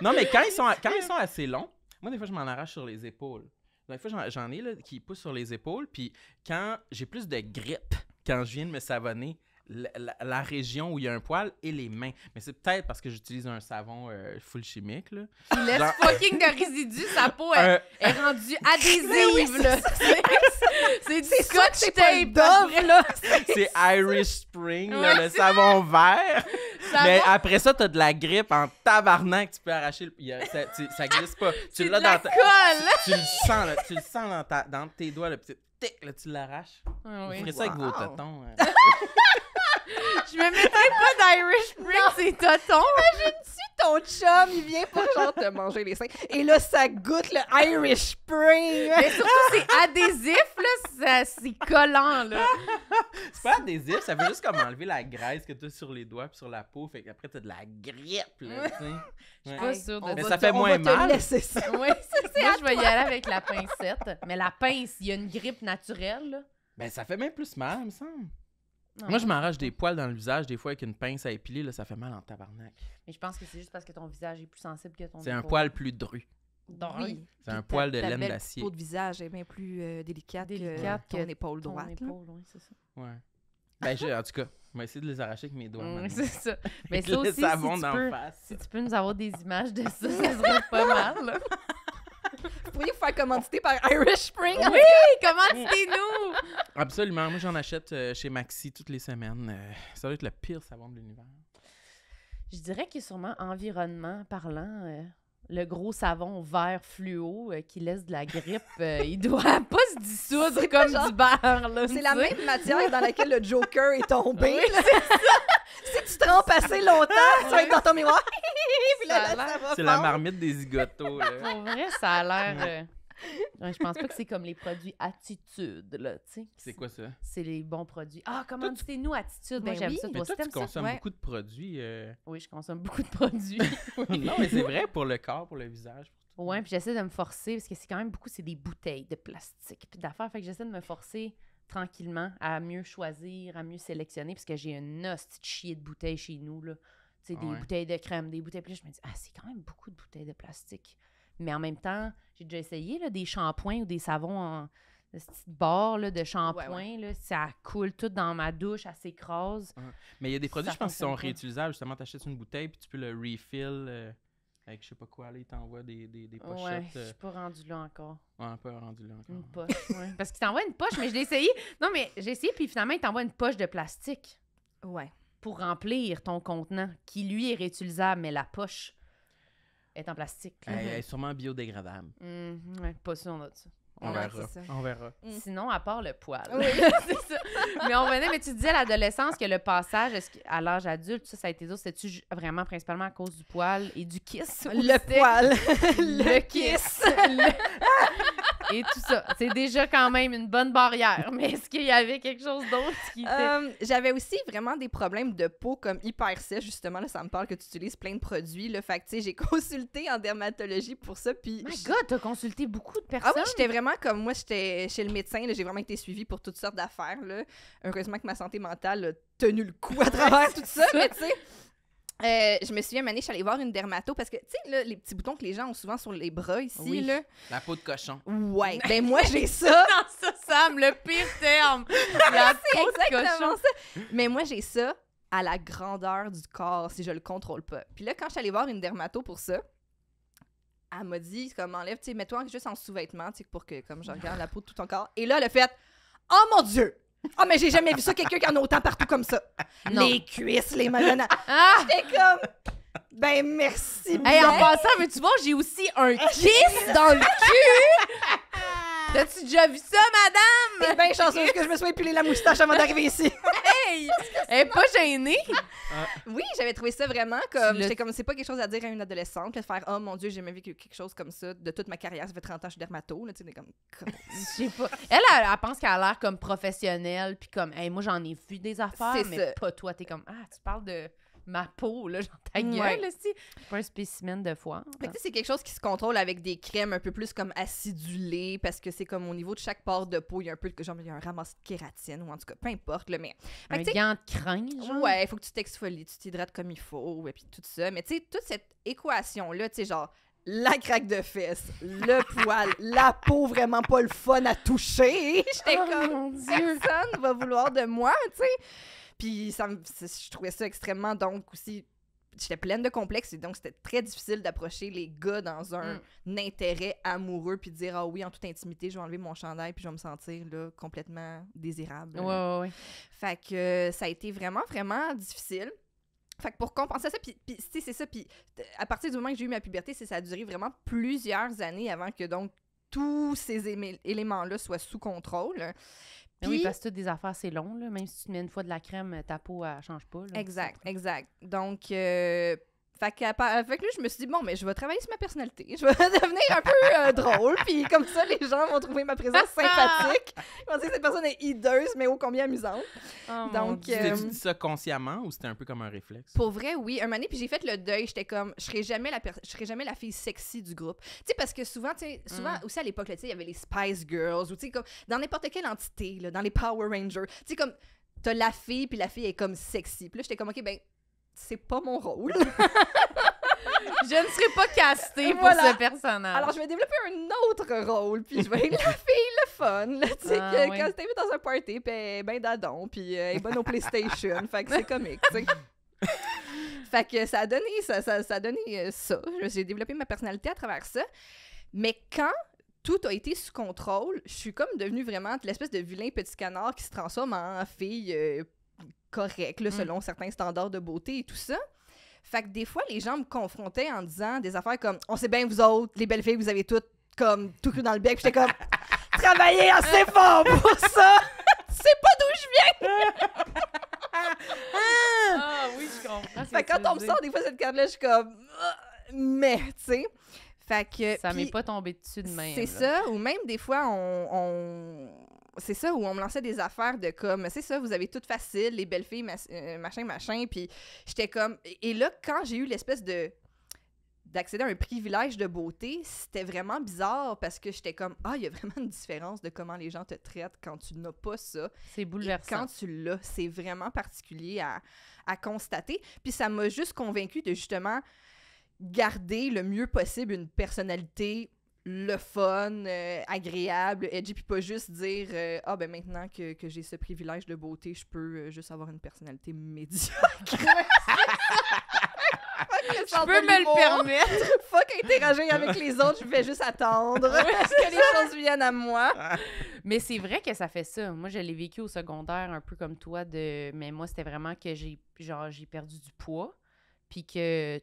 non, mais quand ils sont, quand ils sont assez longs, moi, des fois, je m'en arrache sur les épaules. Des fois, j'en ai là, qui poussent sur les épaules, puis quand j'ai plus de grippe, quand je viens de me savonner la, région où il y a un poil et les mains. Mais c'est peut-être parce que j'utilise un savon euh, full chimique. Là. Il laisse fucking de résidus, sa [laughs] peau est rendue adhésive. là. c'est du scotch tape. là. C'est Irish Spring, le savon vert. [laughs] Mais après ça, t'as de la grippe en que tu peux arracher ça, glisse pas. [laughs] Tu l'as dans colle. Hein? Tu, le sens, tu le sens dans, tes doigts, le petit tic, là, tu l'arraches. Ah oui. ça avec vos tétons. Hein. Je me mettrais pas d'Irish Spring, c'est Toton. Imagine-tu ton chum, il vient pour genre te manger les seins. Et là, ça goûte le Irish Spring. Mais surtout, c'est adhésif, là. C'est collant, là. C'est pas adhésif, ça veut juste comme enlever la graisse que tu as sur les doigts puis sur la peau. Fait qu'après, t'as de la grippe, là, tu Je suis pas sûre de Mais ça fait moins mal. laisser ça. Oui, c'est ça. je vais y aller avec la pincette. Mais la pince, il y a une grippe naturelle, là. Ben, ça fait même plus mal, il me semble. Ah Moi, je m'arrache des poils dans le visage, des fois avec une pince à épiler, là, ça fait mal en tabarnak. Mais je pense que c'est juste parce que ton visage est plus sensible que ton C'est un poil plus dru. Oui. C'est un poil de laine d'acier. peau de visage est bien plus euh, délicate, que, ton épaule droite. Épaule, c'est ça. Ouais. Ben, en tout cas, je vais essayer de les arracher avec mes doigts. Mmh, c'est ça. [laughs] Mais ça aussi, si tu, peux, si tu peux nous avoir des images de ça, ça serait pas mal. [laughs] Vous pourriez vous faire commanditer par Irish Spring. Oui, commanditez-nous. [laughs] Absolument. Moi, j'en achète euh, chez Maxi toutes les semaines. Euh, ça doit être le pire savon de l'univers. Je dirais que sûrement environnement parlant. Euh, le gros savon vert fluo qui laisse de la grippe, [laughs] il doit pas se dissoudre comme du beurre. C'est la même matière dans laquelle le Joker est tombé si tu te rends assez longtemps, tu vas être dans ton miroir. [laughs] c'est la marmite des zigotos. En [laughs] vrai, ça a l'air. Euh, je pense pas que c'est comme les produits attitude, là, C'est quoi ça? C'est les bons produits. Ah, comment c'est nous attitude? Ben j'aime ça. Mais Toi, tu beaucoup de produits. Euh. Oui, je consomme beaucoup de produits. [laughs] non, mais c'est vrai pour le corps, pour le visage. pour Ouais, puis j'essaie de me forcer parce que c'est quand même beaucoup, c'est des bouteilles de plastique puis d'affaires. Fait que j'essaie de me forcer tranquillement à mieux choisir, à mieux sélectionner, parce que j'ai une hostie de chier de bouteilles chez nous, là. Tu des bouteilles de crème, des bouteilles... plastiques. je me dis, ah, c'est quand même beaucoup de bouteilles de plastique. Mais en même temps, j'ai déjà essayé, là, des shampoings ou des savons en ce petit bord de shampoing, ça coule tout dans ma douche, ça s'écrase. Mais il y a des produits, je pense, qui sont réutilisables. Justement, tu achètes une bouteille, puis tu peux le refill. Euh, avec je sais pas quoi, là, t'envoie t'envoie des, des, des pochettes. Ouais, je suis pas rendu là encore. Euh, ouais, un peu rendu là encore. Une poche, oui. Parce qu'il t'envoie une poche, mais je l'ai essayé. Non, mais j'ai essayé, puis finalement, il t'envoie une poche de plastique. Ouais. Pour remplir ton contenant, qui lui est réutilisable, mais la poche est en plastique. Elle, est mhm. sûrement biodégradable. Mhm, ouais, pas sûr, on a de ça. On, verra. on mm. verra. Sinon, à part le poil. [laughs] Mais on venait, mais tu disais à l'adolescence que le passage à l'âge adulte, ça, a été dur. C'était-tu vraiment principalement à cause du poil et du kiss? Le poil. [laughs] le, kiss. [laughs] et tout ça. C'est déjà quand même une bonne barrière. Mais est-ce qu'il y avait quelque chose d'autre qui était... Euh, j'avais aussi vraiment des problèmes de peau comme hyper sèche, justement. Là, ça me parle que tu utilises plein de produits. Le fait que, j'ai [laughs] consulté en dermatologie pour ça. Puis My God, t'as consulté beaucoup de personnes. Ah oui, j'étais vraiment comme moi, j'étais chez le médecin. J'ai vraiment été suivie pour toutes sortes d'affaires. Heureusement que ma santé mentale a tenu le coup à [laughs] travers tout ça. Mais tu sais euh, je me souviens, une année, je suis allée voir une dermato parce que, tu sais, les petits boutons que les gens ont souvent sur les bras ici, oui. La peau de cochon. Ouais. [laughs] Ben, moi, j'ai [laughs] ça. non, ça, Sam, le pire terme. [laughs] La peau de cochon. Mais moi, j'ai ça à la grandeur du corps si je le contrôle pas. Puis là, quand je suis allée voir une dermato pour ça, elle m'a dit, comme, enlève, tu mets-toi juste en sous vêtement pour que, comme, je regarde la peau de tout ton corps. Et là, le fait, oh mon Dieu! Ah, oh, mais j'ai jamais vu ça, quelqu'un qui en a autant partout comme ça. Les cuisses, les mananas. Ah! J'étais comme. Ben, merci. Hey, en passant, veux-tu voir, j'ai aussi un [laughs] kiss dans le cul. [laughs] T'as-tu déjà vu ça, madame? T'es bien chanceuse que je me sois épilé la moustache avant d'arriver ici. [laughs] Elle est pas gênée! Ah. Oui, j'avais trouvé ça vraiment comme. J'étais comme, c'est pas quelque chose à dire à une adolescente, de faire, oh mon Dieu, j'ai jamais vu quelque chose comme ça de toute ma carrière, ça fait 30 ans, je suis dermato, tu sais, comme. [laughs] pas. Elle, elle, pense qu'elle a l'air comme professionnelle, puis comme, hey, moi j'en ai vu des affaires, mais pas toi, Tu es comme, ah, tu parles de ma peau, là, genre [laughs] ta gueule, aussi. Pas un spécimen de foie. Hein. Fait que c'est quelque chose qui se contrôle avec des crèmes un peu plus comme acidulées, parce que c'est comme au niveau de chaque part de peau, il y a un peu, genre, il y a un ramasse de kératine, ou en tout cas, peu importe, le mais... un gant de genre? Ouais, il faut que tu t'exfolies, tu t'hydrates comme il faut, et puis tout ça. Mais tu sais, toute cette équation-là, tu sais, genre, la craque de fesses, le [laughs] poil, la peau vraiment pas le fun à toucher. Oh J'étais comme, personne va vouloir de moi, tu sais. Puis ça je trouvais ça extrêmement donc aussi j'étais pleine de complexes et donc c'était très difficile d'approcher les gars dans un mm. intérêt amoureux puis de dire ah oui en toute intimité je vais enlever mon chandail puis je vais me sentir là complètement désirable. Ouais, ouais, ouais. Fait que ça a été vraiment vraiment difficile. Fait que pour compenser ça, puis c'est ça, puis à partir du moment que j'ai eu ma puberté, ça a duré vraiment plusieurs années avant que donc tous ces éléments-là soient sous contrôle. Mais ben oui, parce que toutes des affaires, c'est long. Là. Même si tu mets une fois de la crème, ta peau, elle change pas. exact, exact. Donc, euh, euh, fait que, là, je me suis dit, bon, mais je vais travailler sur ma personnalité. Je vais [laughs] devenir un peu euh, drôle, puis comme ça, les gens vont trouver ma présence [laughs] sympathique. Ils vont dire que cette personne est hideuse, mais ô combien amusante. Oh Donc. tu euh, dit ça consciemment ou c'était un peu comme un réflexe? Pour vrai, oui. Un moment puis j'ai fait le deuil. J'étais comme, je serai jamais la, je serai jamais la fille sexy du groupe. Tu sais, parce que souvent, tu sais, souvent mm. aussi à l'époque, tu sais, il y avait les Spice Girls, ou tu sais, comme dans n'importe quelle entité, là, dans les Power Rangers. Tu sais, comme, t'as la fille, puis la fille est comme sexy. Puis là, j'étais comme, OK, ben c'est pas mon rôle. [laughs] Je ne serais pas castée voilà. pour ce personnage. Alors, je vais développer un autre rôle, puis je vais être la fille, le fun, tu sais, ah, euh, quand dans un party, puis ben d'adon, puis euh, elle est bonne au PlayStation, fait que c'est comique, tu [laughs] fait que ça a donné ça, ça, a donné euh, ça. J'ai développé ma personnalité à travers ça. Mais quand tout a été sous contrôle, je suis comme devenue vraiment l'espèce de vilain petit canard qui se transforme en fille correcte, mm. selon certains standards de beauté et tout ça. Fait que des fois, les gens me confrontaient en disant des affaires comme On sait bien, vous autres, les belles filles, vous avez toutes comme tout cru dans le bec. J'étais comme Travaillez assez fort pour ça C'est pas d'où je viens Ah oui, je comprends. Fait que quand on me sort des fois cette carte-là, je suis comme «Ah, Mais, tu sais. Fait que, ça m'est pas tombé dessus de même. C'est ça, ou même des fois, on, c'est ça où on me lançait des affaires de comme c'est ça vous avez tout facile les belles filles euh, machin machin puis j'étais comme et là quand j'ai eu l'espèce de d'accéder à un privilège de beauté, c'était vraiment bizarre parce que j'étais comme ah, il y a vraiment une différence de comment les gens te traitent quand tu n'as pas ça. C'est bouleversant. Et quand tu l'as, c'est vraiment particulier à, à constater. Puis ça m'a juste convaincu de justement garder le mieux possible une personnalité le fun, agréable euh, agréable, edgy, puis pas juste dire euh, Ah, ben maintenant que, que j'ai ce privilège de beauté, je peux euh, juste avoir une personnalité médiocre. [laughs] je peux me le permettre. [laughs] Fuck interagir avec les autres, je vais juste attendre ce que les [laughs] choses viennent à moi. Mais c'est vrai que ça fait ça. Moi, je l'ai vécu au secondaire un peu comme toi, de... mais moi, c'était vraiment que j'ai j'ai perdu du poids, puis que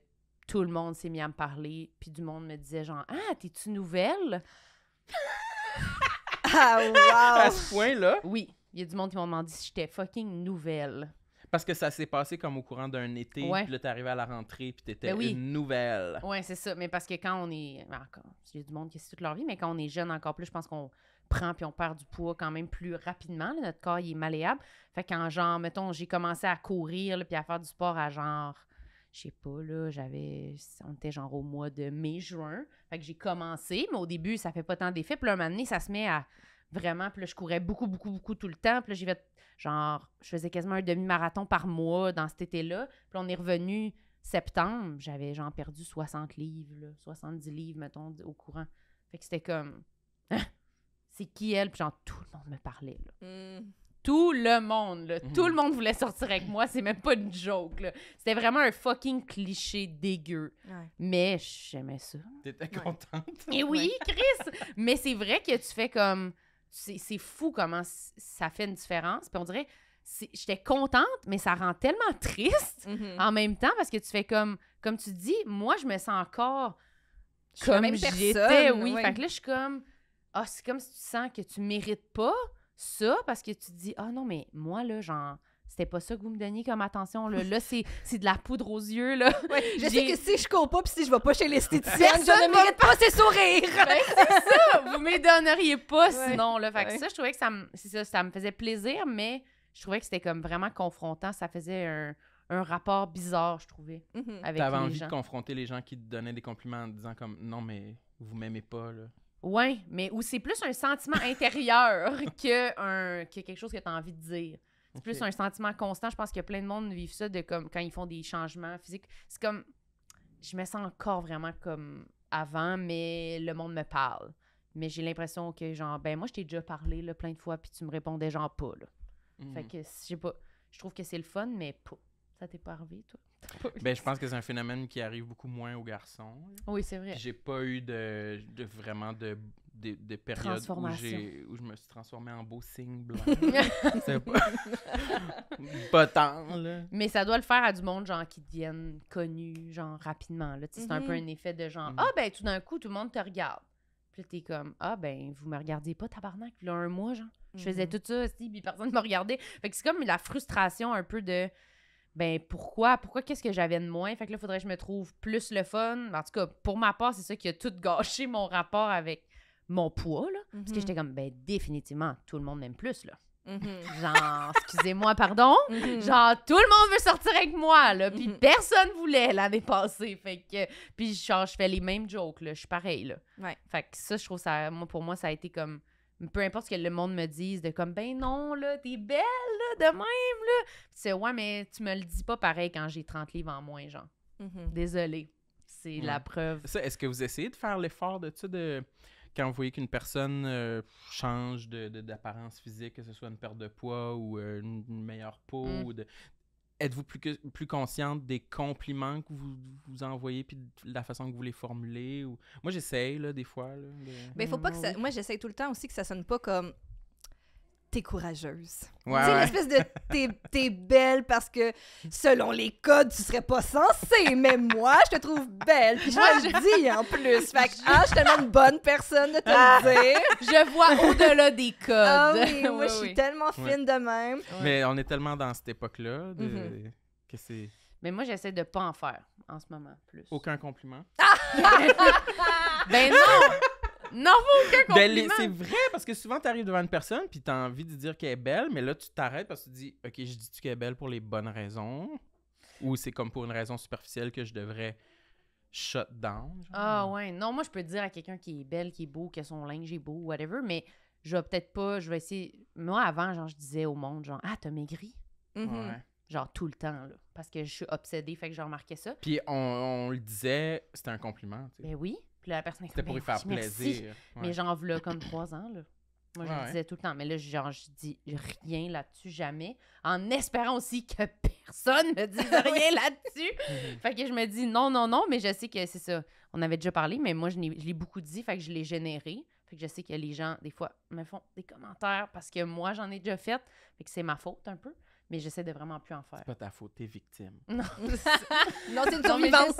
tout le monde s'est mis à me parler, puis du monde me disait genre "Ah, t'es-tu nouvelle [laughs] Ah wow. À ce point-là Oui, il y a du monde qui m'a demandé si j'étais fucking nouvelle. Parce que ça s'est passé comme au courant d'un été, puis là, t'es arrivé à la rentrée, puis t'étais ben oui. une nouvelle. Ouais, c'est ça. Mais parce que quand on est. Ben, il y a du monde qui est toute leur vie, mais quand on est jeune encore plus, je pense qu'on prend puis on perd du poids quand même plus rapidement. notre corps, il est malléable. Fait qu'en genre, mettons, j'ai commencé à courir, puis à faire du sport à genre je sais pas, là, j'avais, on était genre au mois de mai, juin. Fait que j'ai commencé, mais au début, ça fait pas tant d'effet. Puis là, un moment donné, ça se met à vraiment, puis là, je courais beaucoup, beaucoup, beaucoup tout le temps. Puis là, j'y vais, genre, je faisais quasiment un demi-marathon par mois dans cet été-là. Puis on est revenu septembre, j'avais, genre, perdu 60 livres, 70 livres, mettons, au courant. Fait que c'était comme, [laughs] c'est qui elle? Puis genre, tout le monde me parlait, là. Mm tout le monde. Tout le mhm. monde voulait sortir avec moi. C'est même pas une joke. C'était vraiment un fucking cliché dégueu. Mais j'aimais ça. T'étais contente. Et eh oui, Chris! [laughs] Mais c'est vrai que tu fais comme. C'est, fou comment ça fait une différence. Puis on dirait. J'étais contente, mais ça rend tellement triste mhm. en même temps parce que tu fais comme. Comme tu dis, moi, je me sens encore comme j'étais. Oui. Fait que là, je suis comme. Ah, c'est comme si tu sens que tu mérites pas ça parce que tu te dis, ah non, mais moi, là, genre, c'était pas ça que vous me donniez comme attention. Là, là c'est, [laughs] de la poudre aux yeux. Là. je sais que si je cours pas puis si je vais pas chez l'esthéticienne, je ne mérite pas ces sourires. Ben, c'est ça. Vous me donneriez pas sinon. Là. Fait que ça, je trouvais que ça me, ça, me faisait plaisir, mais je trouvais que c'était comme vraiment confrontant. Ça faisait un, rapport bizarre, je trouvais, mm -hmm. T'avais envie de confronter les gens qui te donnaient des compliments en disant comme « Non, mais vous m'aimez pas, là. Oui, mais où c'est plus un sentiment [laughs] intérieur que, un, que quelque chose que tu as envie de dire. C'est plus un sentiment constant. Je pense que plein de monde vivent ça comme quand ils font des changements physiques. C'est comme je me sens encore vraiment comme avant, mais le monde me parle. Mais j'ai l'impression que genre ben moi je t'ai déjà parlé plein de fois puis tu me répondais genre pas là. Fait mhm. que je pas. Je trouve que c'est le fun, mais pas. Ça t'est pas arrivé, toi? [laughs] Ben, je pense que c'est un phénomène qui arrive beaucoup moins aux garçons. Oui, c'est vrai. J'ai pas eu de, vraiment de, de, période où, je me suis transformée en beau signe blanc. [laughs] c'est pas... tant, là. Mais ça doit le faire à du monde, genre, qui deviennent connus, genre, rapidement. Là. C'est un peu mhm. un effet de genre, mm. ah, ben, tout d'un coup, tout le monde te regarde. Puis t'es comme, ah, ben, vous me regardez pas, tabarnak. Puis là, un mois, genre, je faisais mhm. tout ça, aussi, puis personne ne me regardait. Fait que c'est comme la frustration un peu de ben pourquoi? Pourquoi qu'est-ce que j'avais de moins? Fait que là, faudrait que je me trouve plus le fun. En tout cas, pour ma part, c'est ça qui a tout gâché mon rapport avec mon poids, là. Parce que mhm. j'étais comme, ben définitivement, tout le monde m'aime plus, là. Mhm. Genre, excusez-moi, pardon. [laughs] Mhm. Genre, tout le monde veut sortir avec moi, là. Puis personne voulait l'année passée. Fait que, puis genre, je fais les mêmes jokes, là. Je suis pareil, là. Ouais. Fait que ça, je trouve ça, moi, pour moi, ça a été comme peu importe ce que le monde me dise, de comme, ben non, là, t'es belle, là, de même, là. c'est ouais, mais tu me le dis pas pareil quand j'ai 30 livres en moins, genre. Mm-hmm. Désolée. C'est la preuve. Ça, Est-ce que vous essayez de faire l'effort de, tu de. Quand vous voyez qu'une personne euh, change d'apparence de, d'apparence physique, que ce soit une perte de poids ou euh, une meilleure peau, mm. ou de, êtes-vous plus, plus consciente des compliments que vous, vous envoyez puis de la façon que vous les formulez? Ou... Moi, j'essaye, là, des fois. Mais il ben, faut pas que ça... Mm, moi, j'essaye tout le temps aussi que ça sonne pas comme t'es courageuse. tu sais, l'espèce de [laughs] t'es, belle parce que selon les codes, tu serais pas censée, mais moi, je te trouve belle. Puis je le dis en plus. Fait je... ah, je suis tellement une bonne personne de te le ah! dire. Je vois au-delà des codes. Ah oui, [laughs] moi, je suis tellement fine de même. Mais on est tellement dans cette époque-là mhm. que c'est. Mais moi, j'essaie de pas en faire en ce moment plus. Aucun compliment. Ah! [laughs] ben non! Non, aucun ben, compliment. c'est vrai, parce que souvent, tu arrives devant une personne, puis tu as envie de dire qu'elle est belle, mais là, tu t'arrêtes parce que tu dis, OK, je dis-tu qu'elle est belle pour les bonnes raisons, ou c'est comme pour une raison superficielle que je devrais shut down. Ah ouais, non, moi, je peux dire à quelqu'un qui est belle, qui est beau, que son linge est beau, whatever, mais je vais peut-être pas, je vais essayer. Moi, avant, genre, je disais au monde, genre, ah, t'as maigri. Mm-hmm. Genre, tout le temps, là. Parce que je suis obsédée, fait que j'ai remarqué ça. Puis on, on le disait, c'était un compliment. Tu sais. Ben oui la personne C'était pour lui faire plaisir. Mais j'en voulais comme trois ans, là. Moi, je le disais tout le temps, mais là, genre, je dis rien là-dessus, jamais, en espérant aussi que [laughs] personne me dise [laughs] rien là-dessus. Mhm. fait que je me dis non, non, non, mais je sais que c'est ça. On avait déjà parlé, mais moi, je l'ai beaucoup dit, fait que je l'ai généré. Fait que je sais que les gens, des fois, me font des commentaires parce que moi, j'en ai déjà fait. Fait que c'est ma faute un peu mais j'essaie de vraiment plus en faire. C'est pas ta faute, t'es victime. Non, [laughs] c'est une survivance. [laughs]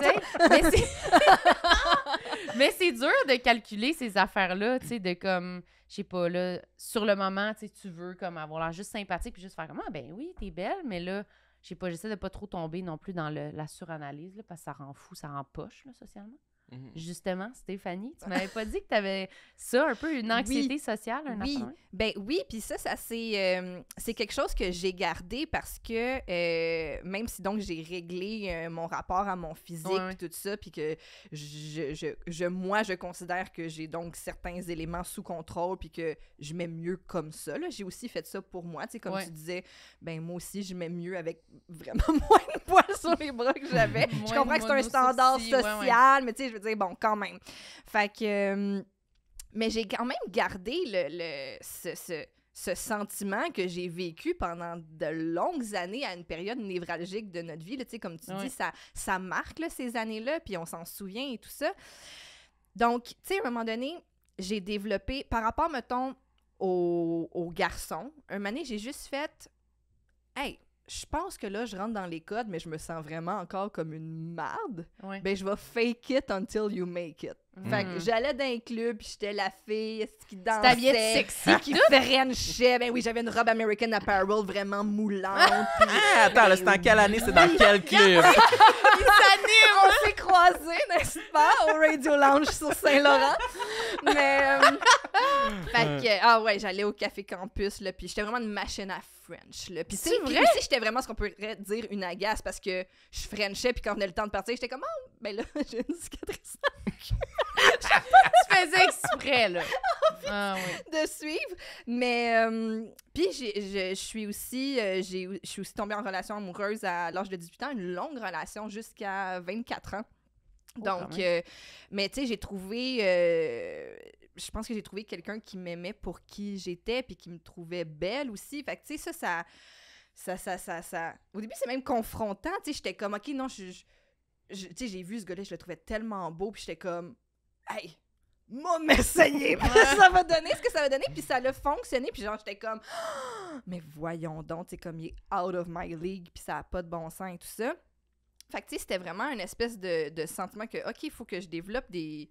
mais c'est dur de calculer ces affaires-là, tu sais, de comme, je sais pas, là, sur le moment, tu veux comme avoir l'air juste sympathique, puis juste faire comme, ah ben oui, t'es belle, mais là, je sais pas, j'essaie de pas trop tomber non plus dans la suranalyse, parce que ça rend fou, ça rend poche, socialement. Mhm. Justement, Stéphanie, tu m'avais pas dit que tu avais ça, un peu une anxiété sociale, un Oui, ben oui, puis ça, ça euh, c'est quelque chose que j'ai gardé parce que euh, même si donc j'ai réglé euh, mon rapport à mon physique tout ça, puis que je, moi je considère que j'ai donc certains éléments sous contrôle, puis que je m'aime mieux comme ça. J'ai aussi fait ça pour moi, tu sais, comme tu disais, ben moi aussi je m'aime mieux avec vraiment [laughs] moins de poils sur les bras que j'avais. [laughs] je comprends que c'est un standard social, mais tu sais, je veux bon, quand même. Fait euh, mais j'ai quand même gardé le, ce, sentiment que j'ai vécu pendant de longues années à une période névralgique de notre vie. comme tu dis, ça, ça marque ces années-là, puis on s'en souvient et tout ça. Donc, tu à un moment donné, j'ai développé, par rapport, mettons, aux, aux garçons, un moment donné, j'ai juste fait Hey, je pense que là, je rentre dans les codes, mais je me sens vraiment encore comme une marde. Ben, je vais fake it until you make it. Mm. Fait que j'allais dans un club, puis j'étais la fille qui dansait. sexy qui frenchait. Ben oui, j'avais une robe American Apparel vraiment moulante. Ah, attends, là, c'est dans quelle année? C'est dans quel club? [laughs] Il s'animent! On s'est croisés, n'est-ce pas, au Radio Lounge sur Saint-Laurent. Mais. Euh, [laughs] ah ouais, j'allais au café campus, là, puis j'étais vraiment une machine à French, là. Puis c'est vrai. si j'étais vraiment ce qu'on pourrait dire une agace parce que je Frenchais, puis quand on le temps de partir, j'étais comme, oh, ben là, [laughs] j'ai une cicatrice. [laughs] tu faisais exprès, là. Ah de suivre. Mais, euh, puis je suis aussi, euh, je suis aussi tombée en relation amoureuse à l'âge de 18 ans, une longue relation jusqu'à 24 ans. Oh, donc, euh, mais tu sais, j'ai trouvé, euh, je pense que j'ai trouvé quelqu'un qui m'aimait pour qui j'étais, puis qui me trouvait belle aussi. Fait que tu sais, ça, ça, ça, ça, ça, Au début, c'est même confrontant. Tu sais, j'étais comme, ok, non, je, tu sais, j'ai vu ce gars-là, je le trouvais tellement beau, puis j'étais comme, hey, moi m'essayer [laughs] ça va donner ce que ça va donner puis ça a fonctionné puis genre j'étais comme [gasps] mais voyons donc tu sais, comme il est out of my league puis ça a pas de bon sens et tout ça c'était vraiment une espèce de, sentiment que, OK, il faut que je développe des,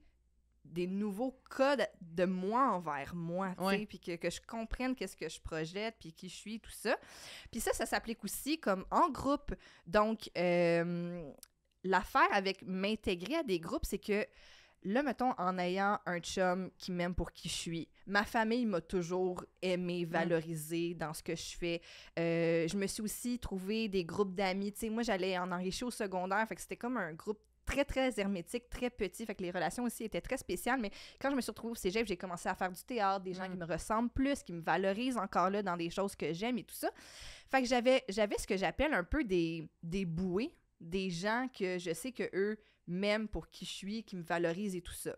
des nouveaux codes de moi envers moi, tu puis que, que, je comprenne qu'est-ce que je projette, puis qui je suis, tout ça. Puis ça, ça s'applique aussi comme en groupe. Donc, euh, l'affaire avec m'intégrer à des groupes, c'est que Là, mettons, en ayant un chum qui m'aime pour qui je suis, ma famille m'a toujours aimé, mm. valorisé dans ce que je fais. Euh, je me suis aussi trouvé des groupes d'amis. moi, j'allais en enrichir au secondaire, fait que c'était comme un groupe très, très hermétique, très petit. Fait les relations aussi étaient très spéciales. Mais quand je me suis retrouvée au cégep, j'ai commencé à faire du théâtre, des gens qui mm. me ressemblent plus, qui me valorisent encore là dans des choses que j'aime et tout ça. Fait que j'avais, j'avais ce que j'appelle un peu des, des bouées, des gens que je sais que eux même pour qui je suis, qui me valorise et tout ça.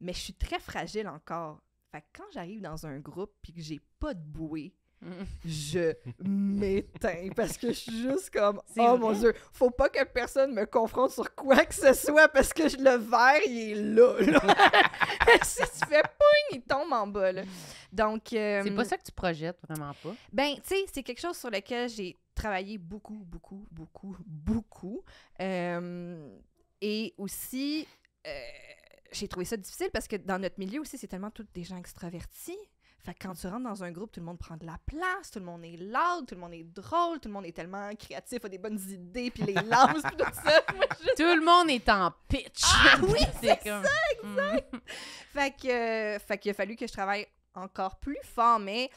Mais je suis très fragile encore. Fait que quand j'arrive dans un groupe puis que j'ai pas de bouée, [laughs] je m'éteins parce que je suis juste comme oh mon dieu faut pas que personne me confronte sur quoi que ce soit parce que le verre il est là, [laughs] si tu fais poing il tombe en bas là. donc euh, c'est pas ça que tu projettes vraiment pas ben tu sais c'est quelque chose sur lequel j'ai travaillé beaucoup beaucoup beaucoup beaucoup euh, et aussi, euh, j'ai trouvé ça difficile parce que dans notre milieu aussi, c'est tellement tous des gens extravertis. Fait que quand tu rentres dans un groupe, tout le monde prend de la place, tout le monde est loud, tout le monde est drôle, tout le monde est tellement créatif, a des bonnes idées, puis les lance, puis tout ça. [laughs] Tout le monde est en pitch. Ah [laughs] oui, c'est ça, [laughs] exact! que, euh, fait qu'il a fallu que je travaille encore plus fort, mais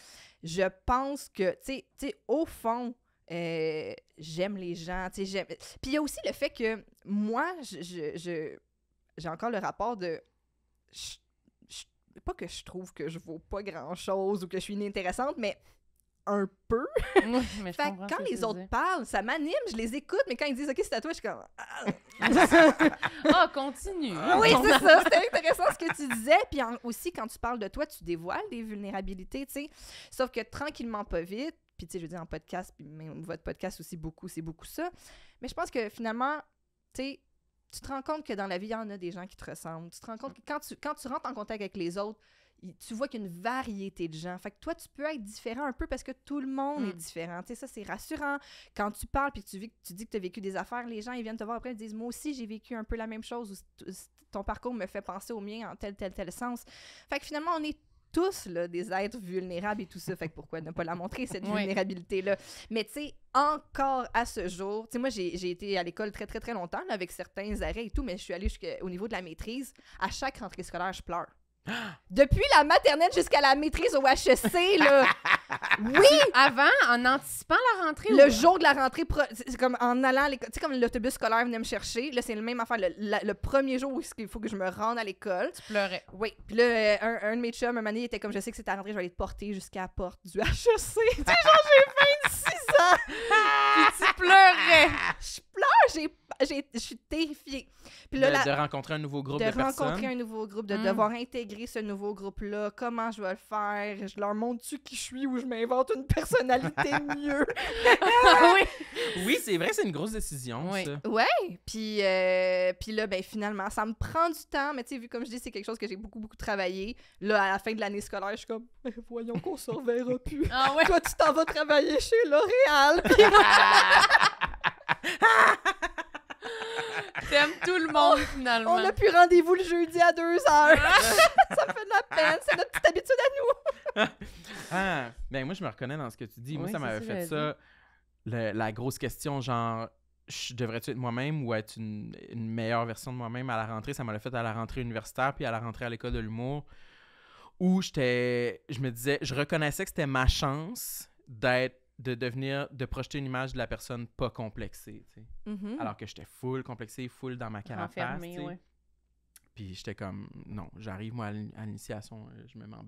je pense que, tu sais, au fond, euh, j'aime les gens, Puis il y a aussi le fait que moi, je, j'ai encore le rapport de... pas que je trouve que je vaux pas grand-chose ou que je suis inintéressante, mais un peu. [laughs] fait quand les autres parlent, ça m'anime, je les écoute, mais quand ils disent OK, c'est à toi, je suis comme Ah, [laughs] ah continue. Ah oui, c'est ça, c'était intéressant ce que tu disais, puis aussi quand tu parles de toi, tu dévoiles des vulnérabilités, tu Sauf que tranquillement pas vite, puis, tu sais, je veux dire, en podcast, puis même votre podcast aussi, beaucoup, c'est beaucoup ça. Mais je pense que finalement, tu tu te rends compte que dans la vie, il y en a des gens qui te ressemblent. Tu te rends compte que quand tu, quand tu rentres en contact avec les autres, tu vois qu'une variété de gens. Fait que toi, tu peux être différent un peu parce que tout le monde est mm. différent. Tu sais, ça, c'est rassurant. Quand tu parles puis tu, vis, tu dis que tu as vécu des affaires, les gens, ils viennent te voir après, ils disent Moi aussi, j'ai vécu un peu la même chose ou ton parcours me fait penser au mien en tel, tel, tel sens. Fait que finalement, on est tous là, des êtres vulnérables et tout ça. Fait pourquoi ne pas la montrer, cette vulnérabilité-là? Mais tu sais, encore à ce jour, tu sais, moi, j'ai été à l'école très, très, très longtemps avec certains arrêts et tout, mais je suis allée jusqu'au niveau de la maîtrise. À chaque rentrée scolaire, je pleure. Depuis la maternelle jusqu'à la maîtrise au HEC, là. [laughs] oui! Avant, en anticipant la rentrée? Le jour de la rentrée, c'est comme en allant à l'école. Tu sais, comme l'autobus scolaire venait me chercher. Là, c'est le même affaire. Le, premier jour où il faut que je me rende à l'école. Tu pleurais. Oui. Puis là, euh, un, de mes chums, un moment il était comme, je sais que c'est ta rentrée, je vais aller te porter jusqu'à la porte du HEC. [laughs] tu sais, genre, j'ai 26 ça! Puis tu pleurais. Je pleure, je suis terrifiée. de, rencontrer un nouveau groupe de, personnes. De rencontrer un nouveau groupe, de mm. devoir intégrer ce nouveau groupe-là, comment je vais le faire, je leur montre-tu qui je suis ou je m'invente une personnalité [laughs] mieux. [laughs] oui, oui c'est vrai, c'est une grosse décision, oui. ça. Ouais, puis, euh, puis là, ben, finalement, ça me prend du temps, mais tu sais, vu comme je dis, c'est quelque chose que j'ai beaucoup, beaucoup travaillé. Là, à la fin de l'année scolaire, je suis comme, ben, voyons qu'on s'en verra plus. Ah Toi, tu t'en vas travailler chez Laurie [laughs] T'aimes tout le monde, finalement. On a plus rendez-vous le jeudi à 2 h [laughs] ça me fait de la peine. C'est notre petite habitude à nous. [laughs] ah, ben moi, je me reconnais dans ce que tu dis. moi, ça m'avait fait ça. la grosse question, genre, devrais-tu être moi-même ou être une, meilleure version de moi-même à la rentrée? Ça m'avait fait à la rentrée universitaire puis à la rentrée à l'école de l'humour où j'étais je me disais je reconnaissais que c'était ma chance d'être de devenir, de projeter une image de la personne pas complexée, mm-hmm. Alors que j'étais full complexée, full dans ma carapace, tu Puis j'étais comme, non, j'arrive, moi, à l'initiation, euh, je me mets en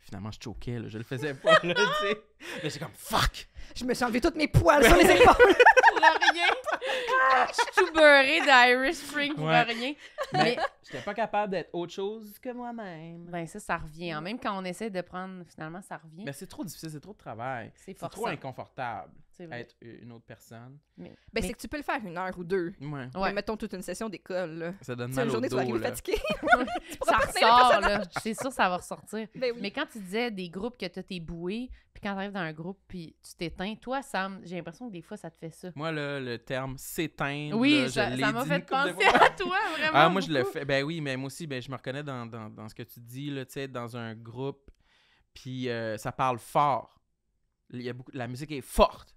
Finalement, je choquais, je le faisais pas, [laughs] Mais j'étais comme, fuck! Je me suis enlevé toutes mes poils sur les [laughs] épaules! pour rien! je suis tout beurré d'Irish Spring pour rien. Mais, je j'étais pas capable d'être autre chose que moi-même. Ben ça, ça revient. Mm. Même quand on essaie de prendre, finalement, ça revient. Mais ben, c'est trop difficile, c'est trop de travail. C'est trop inconfortable être une autre personne. Ben, c'est que tu peux le faire une heure ou deux. Ouais. mettons toute une session d'école. Ça donne mal une journée, au tu fatigué. [laughs] ça ressort, C'est sûr, ça va ressortir. [laughs] Ben mais quand tu disais des groupes que tu t'es boué, puis quand tu arrives dans un groupe, puis tu t'éteins, toi, Sam, j'ai l'impression que des fois, ça te fait ça. Moi, là, le terme s'éteindre. Oui, ça, m'a fait penser à toi, [laughs] vraiment. Ah, moi, je le fais. Ben oui, mais moi aussi, ben, je me reconnais dans, ce que tu dis, dans un groupe, puis euh, ça parle fort. Il La musique est forte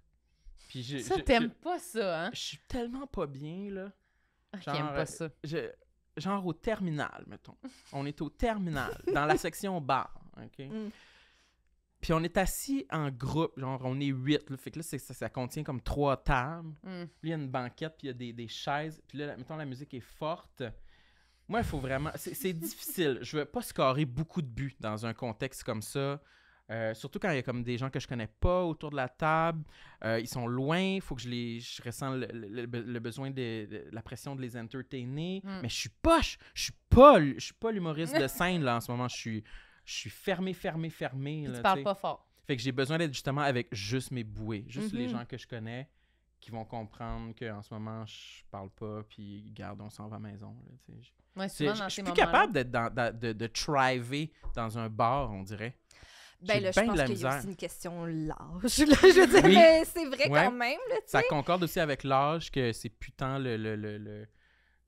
ça, t'aimes pas ça, hein? Je suis tellement pas bien, là. Ah, genre, pas ça. genre au terminal, mettons. [laughs] on est au terminal, dans la section bar, OK? Mm. Puis on est assis en groupe, genre on est huit, Le Fait que là, ça, ça, contient comme trois tables. Mm. Puis il y a une banquette, puis il y a des, des chaises. Puis là, mettons, la musique est forte. Moi, il faut vraiment. C'est difficile. Je veux pas scorer beaucoup de buts dans un contexte comme ça. Euh, surtout quand il y a comme des gens que je connais pas autour de la table, euh, ils sont loin, il faut que je les je ressens le, besoin de, la pression de les entertainer, mm. mais je suis je suis pas je suis pas l'humoriste de scène en ce moment, je suis je suis fermé fermé fermé tu parles pas fort. Fait que j'ai besoin d'être justement avec juste mes bouées, juste les mm-hmm. gens que je connais qui vont comprendre que en ce moment, je parle pas, puis gardons ça en va maison. Là, je suis plus capable d'être dans, de, de, de, dans un bar, on dirait. Ben là, je pense qu'il y a aussi une question l'âge. [laughs] je veux dire, c'est vrai quand même. ça concorde aussi avec l'âge que c'est putain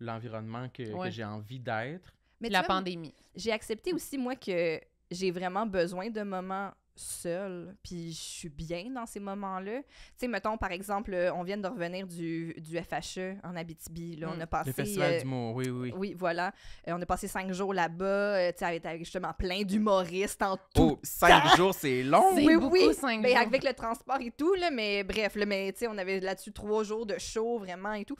l'environnement que, j'ai envie d'être. la pandémie. J'ai accepté aussi, moi, que j'ai vraiment besoin de moments seule, puis je suis bien dans ces moments-là. Tu sais, mettons, par exemple, euh, on vient de revenir du, du FHE en Abitibi. Là, on mm. a passé... Le Festival euh, d'humour, oui, oui. Oui, voilà. Euh, on a passé cinq jours là-bas, tu sais, avec, justement plein d'humoristes en tout oh, cinq jours, c'est long! Oui, beaucoup, oui, cinq ben, avec le transport et tout, là, mais bref, le mais tu on avait là-dessus trois jours de show, vraiment, et tout.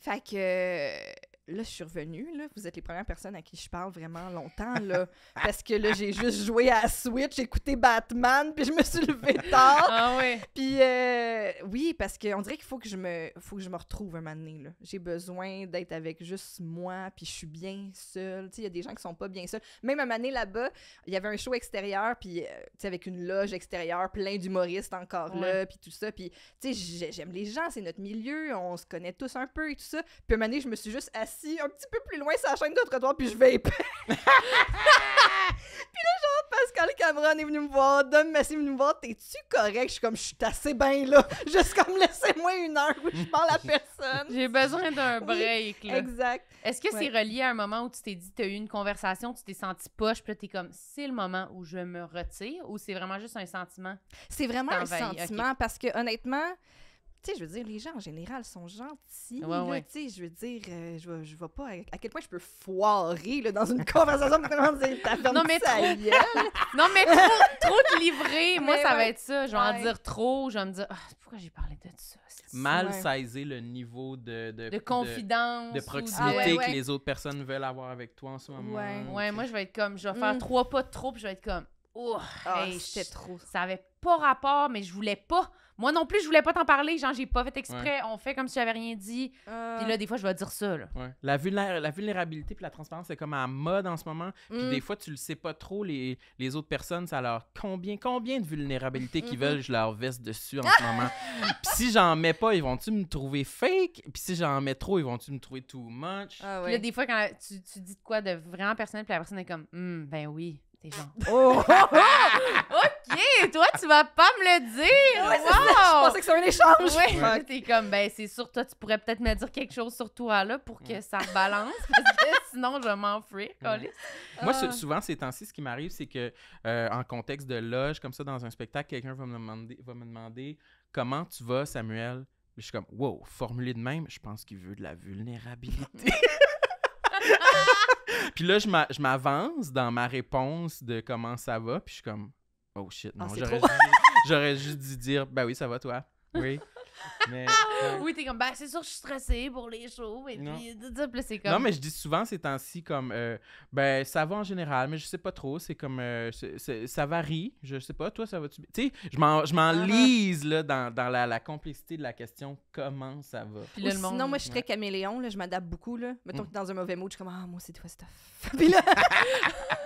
Fait que là, je suis revenue, là. Vous êtes les premières personnes à qui je parle vraiment longtemps, là. [laughs] parce que là, j'ai juste joué à Switch, écouté Batman, puis je me suis levée [laughs] tard. Ah oui. Puis euh, oui, parce qu'on dirait qu'il faut que je me faut que je me retrouve un moment là. J'ai besoin d'être avec juste moi, puis je suis bien seule. Tu sais, il y a des gens qui sont pas bien seuls. Même un moment là-bas, il y avait un show extérieur, puis euh, tu sais, avec une loge extérieure, plein d'humoristes encore là, puis tout ça. Puis, tu sais, j'aime les gens, c'est notre milieu, on se connaît tous un peu et tout ça. Puis un moment je me suis juste assise un petit peu plus loin sa chaîne de trottoir, puis je vape. [laughs] puis là, genre, Pascal Cameron est venu me voir, donne Massy est venu me voir, t'es-tu correct? Je suis comme, je suis assez bien là. [laughs] Juste comme, laissez-moi une heure où je parle à personne. J'ai besoin d'un break, Exact. Est-ce que c'est relié à un moment où tu t'es dit, t'as eu une conversation, tu t'es senti poche, puis t'es comme, c'est le moment où je me retire, ou c'est vraiment juste un sentiment? C'est vraiment un sentiment, parce que honnêtement, tu sais, je veux dire, les gens en général sont gentils. Ouais, Tu sais, je veux dire, euh, je, vois, je vois pas à, quel point je peux foirer là, dans une [laughs] conversation Non, mais trop... [laughs] non, mais trop, trop livrer. Moi, ça va être ça. Je vais en dire trop. Je vais me dire, ah, pourquoi j'ai parlé de ça? Mal saisir le niveau de, de, de confidence. De, proximité ah que les autres personnes veulent avoir avec toi en ce moment. Ouais, moi, je vais être comme, je vais faire mm. trois pas de trop, puis je vais être comme, Ouh, ah, c'était trop. Ça avait pas rapport, mais je voulais pas. Moi non plus, je voulais pas t'en parler. Genre, j'ai pas fait exprès. On fait comme si j'avais rien dit. Puis là, euh. des fois, je vais dire ça. La, vulnérabilité puis la transparence, c'est comme à mode en ce moment. Puis mm. des fois, tu le sais pas trop. Les, les autres personnes, ça leur combien combien de vulnérabilité qu'ils mm-hmm. veulent, je leur veste dessus en ce ah! moment. Puis si j'en mets pas, ils vont-tu me trouver fake? Puis si j'en mets trop, ils vont-tu me trouver too much? Ah puis là, des fois, quand tu, tu dis de quoi de vraiment personnel, puis la personne est comme, hmm, ben oui. T'es genre, [laughs] oh! [laughs] OK, toi, tu vas pas me le dire! je pensais que c'était un échange! Oui, [laughs] t'es comme, ben, c'est sûr, toi, tu pourrais peut-être me dire quelque chose sur toi, là, pour que ça balance, sinon, je m'en m'enfuir. » Moi, ah. souvent, ces temps-ci, ce qui m'arrive, c'est que, euh, en contexte de loge, comme ça, dans un spectacle, quelqu'un va me demander, va me demander comment tu vas, Samuel? Je suis comme, wow, formulé de même, je pense qu'il veut de la vulnérabilité. [laughs] puis là, je m'avance dans ma réponse de comment ça va, puis je suis comme, oh shit, ah, non, j'aurais juste, dû dire, ben oui, ça va toi. Oui. Mais, ah! Oui, t'es comme, Ben, c'est sûr, je suis stressée pour les shows. Et non. puis, c'est comme. Non, mais je dis souvent ces temps-ci, comme, euh, ben, ça va en général, mais je sais pas trop. C'est comme, euh, ça varie. Je sais pas, toi, ça va-tu. Tu sais, je m'en, je ah, ah. là, dans, dans la, la, complexité de la question, comment ça va. Puis sinon, moi, je suis caméléon, là, je m'adapte beaucoup, là. Mettons mm. dans un mauvais mood, je suis comme, ah, moi, c'est toi, stuff. [laughs] puis [laughs]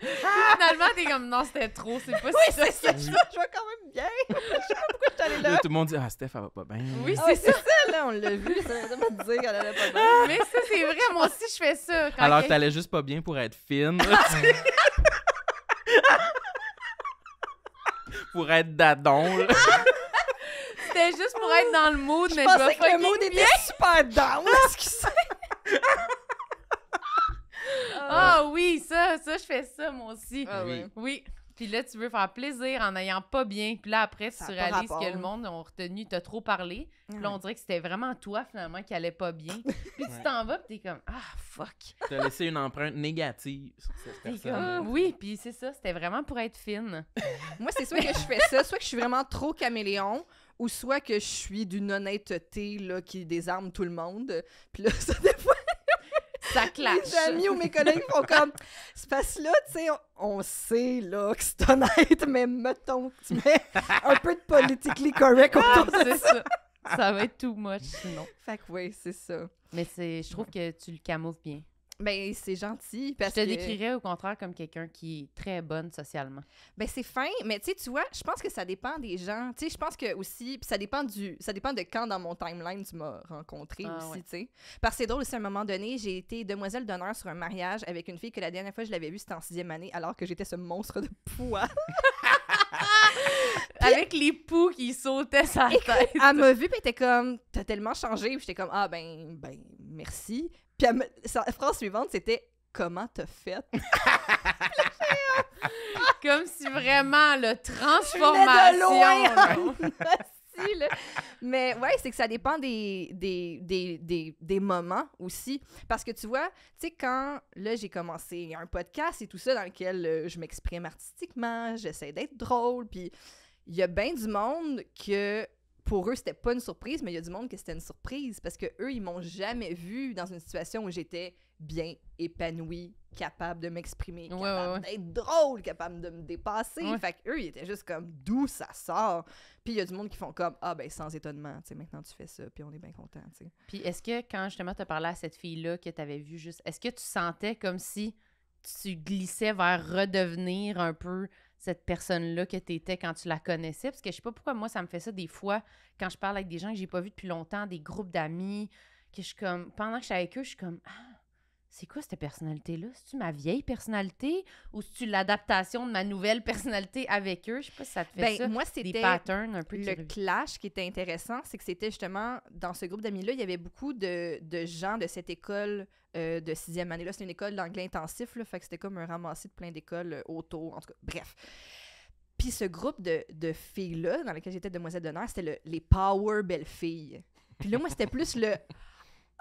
Finalement, t'es comme non, c'était trop, c'est pas oui, ça. ça. Je, je vois quand même bien. je sais pas pourquoi je suis là. Tout le monde dit Ah, Steph, elle va pas bien. Oui, ah, c'est ça. là, on l'a vu. Ça veut dire qu'elle allait pas bien. Ah, mais ça, c'est vrai, moi aussi, je fais ça. Quand Alors que t'allais juste pas bien pour être fine. [laughs] pour être dadon. C'était juste pour être dans le mood, je mais je pensais que le mood était bien. super down. quest ce oui, ça, ça, je fais ça, moi aussi. Ah oui. Puis là, tu veux faire plaisir en n'ayant pas bien. Puis là, après, tu réalises que le monde a retenu, t'as trop parlé. Puis là, on dirait que c'était vraiment toi, finalement, qui allait pas bien. [laughs] Puis tu t'en vas, puis t'es comme, ah, fuck. T'as laissé une empreinte négative sur cette personne. Ah, oui, puis c'est ça, c'était vraiment pour être fine. [laughs] Moi, c'est soit que je fais ça, soit que je suis vraiment trop caméléon, ou soit que je suis d'une honnêteté là, qui désarme tout le monde. Puis là, [laughs] ça, des fois, ça [laughs] clash. Mes amis ou mes collègues font comme, ce passe-là, tu sais, on sait là que c'est honnête, mais mettons que tu mets un peu de politically correct ah, autour de ça. ça. va être too much sinon. Fait que oui, c'est ça. Mais je trouve que tu le camoufles bien. Ben, c'est gentil. Parce je te décrirais au contraire comme quelqu'un qui est très bonne socialement. Ben, c'est fin, mais tu sais, tu vois, je pense que ça dépend des gens. Tu sais, je pense que aussi, ça dépend du, ça dépend de quand dans mon timeline tu m'as rencontrée, ah, aussi, tu sais. Parce que c'est drôle aussi, à un moment donné, j'ai été demoiselle d'honneur sur un mariage avec une fille que la dernière fois je l'avais vue, c'était en sixième année, alors que j'étais ce monstre de poids. [laughs] avec les poux qui sautaient sa tête. Elle m'a vue, puis était comme, t'as tellement changé. Puis j'étais comme, ah ben, ben, merci. Puis la sa phrase suivante, c'était Comment t'as fait [laughs] Comme si vraiment, le transformation. Mais ouais, c'est que ça dépend des, des, des, moments aussi. Parce que tu vois, tu sais, quand là, j'ai commencé un podcast et tout ça dans lequel euh, je m'exprime artistiquement, j'essaie d'être drôle, puis il y a bien du monde que pour eux, c'était pas une surprise, mais il y a du monde que c'était une surprise parce que eux, ils m'ont jamais vu dans une situation où j'étais bien épanouie, capable de m'exprimer, capable d'être drôle, capable de me dépasser. en Fait eux ils étaient juste comme d'où ça sort. Puis il y a du monde qui font comme ah ben sans étonnement, tu sais maintenant tu fais ça, puis on est bien content, Puis est-ce que quand justement tu parlé à cette fille là que tu avais vue juste, est-ce que tu sentais comme si tu glissais vers redevenir un peu cette personne-là que tu étais quand tu la connaissais? Parce que je sais pas pourquoi moi, ça me fait ça des fois quand je parle avec des gens que j'ai pas vus depuis longtemps, des groupes d'amis, que je suis comme, pendant que je suis avec eux, je suis comme, ah, c'est quoi cette personnalité-là? C'est-tu ma vieille personnalité ou c'est-tu l'adaptation de ma nouvelle [laughs] personnalité avec eux? Je sais pas si ça te fait ben, Moi, c'était des patterns un Le clash qui était intéressant, c'est que c'était justement dans ce groupe d'amis-là, il y avait beaucoup de, gens de cette école euh, de sixième année. Là, c'est une école d'anglais intensif, là, fait que c'était comme un ramassis de plein d'écoles euh, auto. en tout cas, bref. Puis ce groupe de, filles-là, dans lequel j'étais demoiselle d'honneur, c'était les power belles filles. Puis là, moi, c'était plus le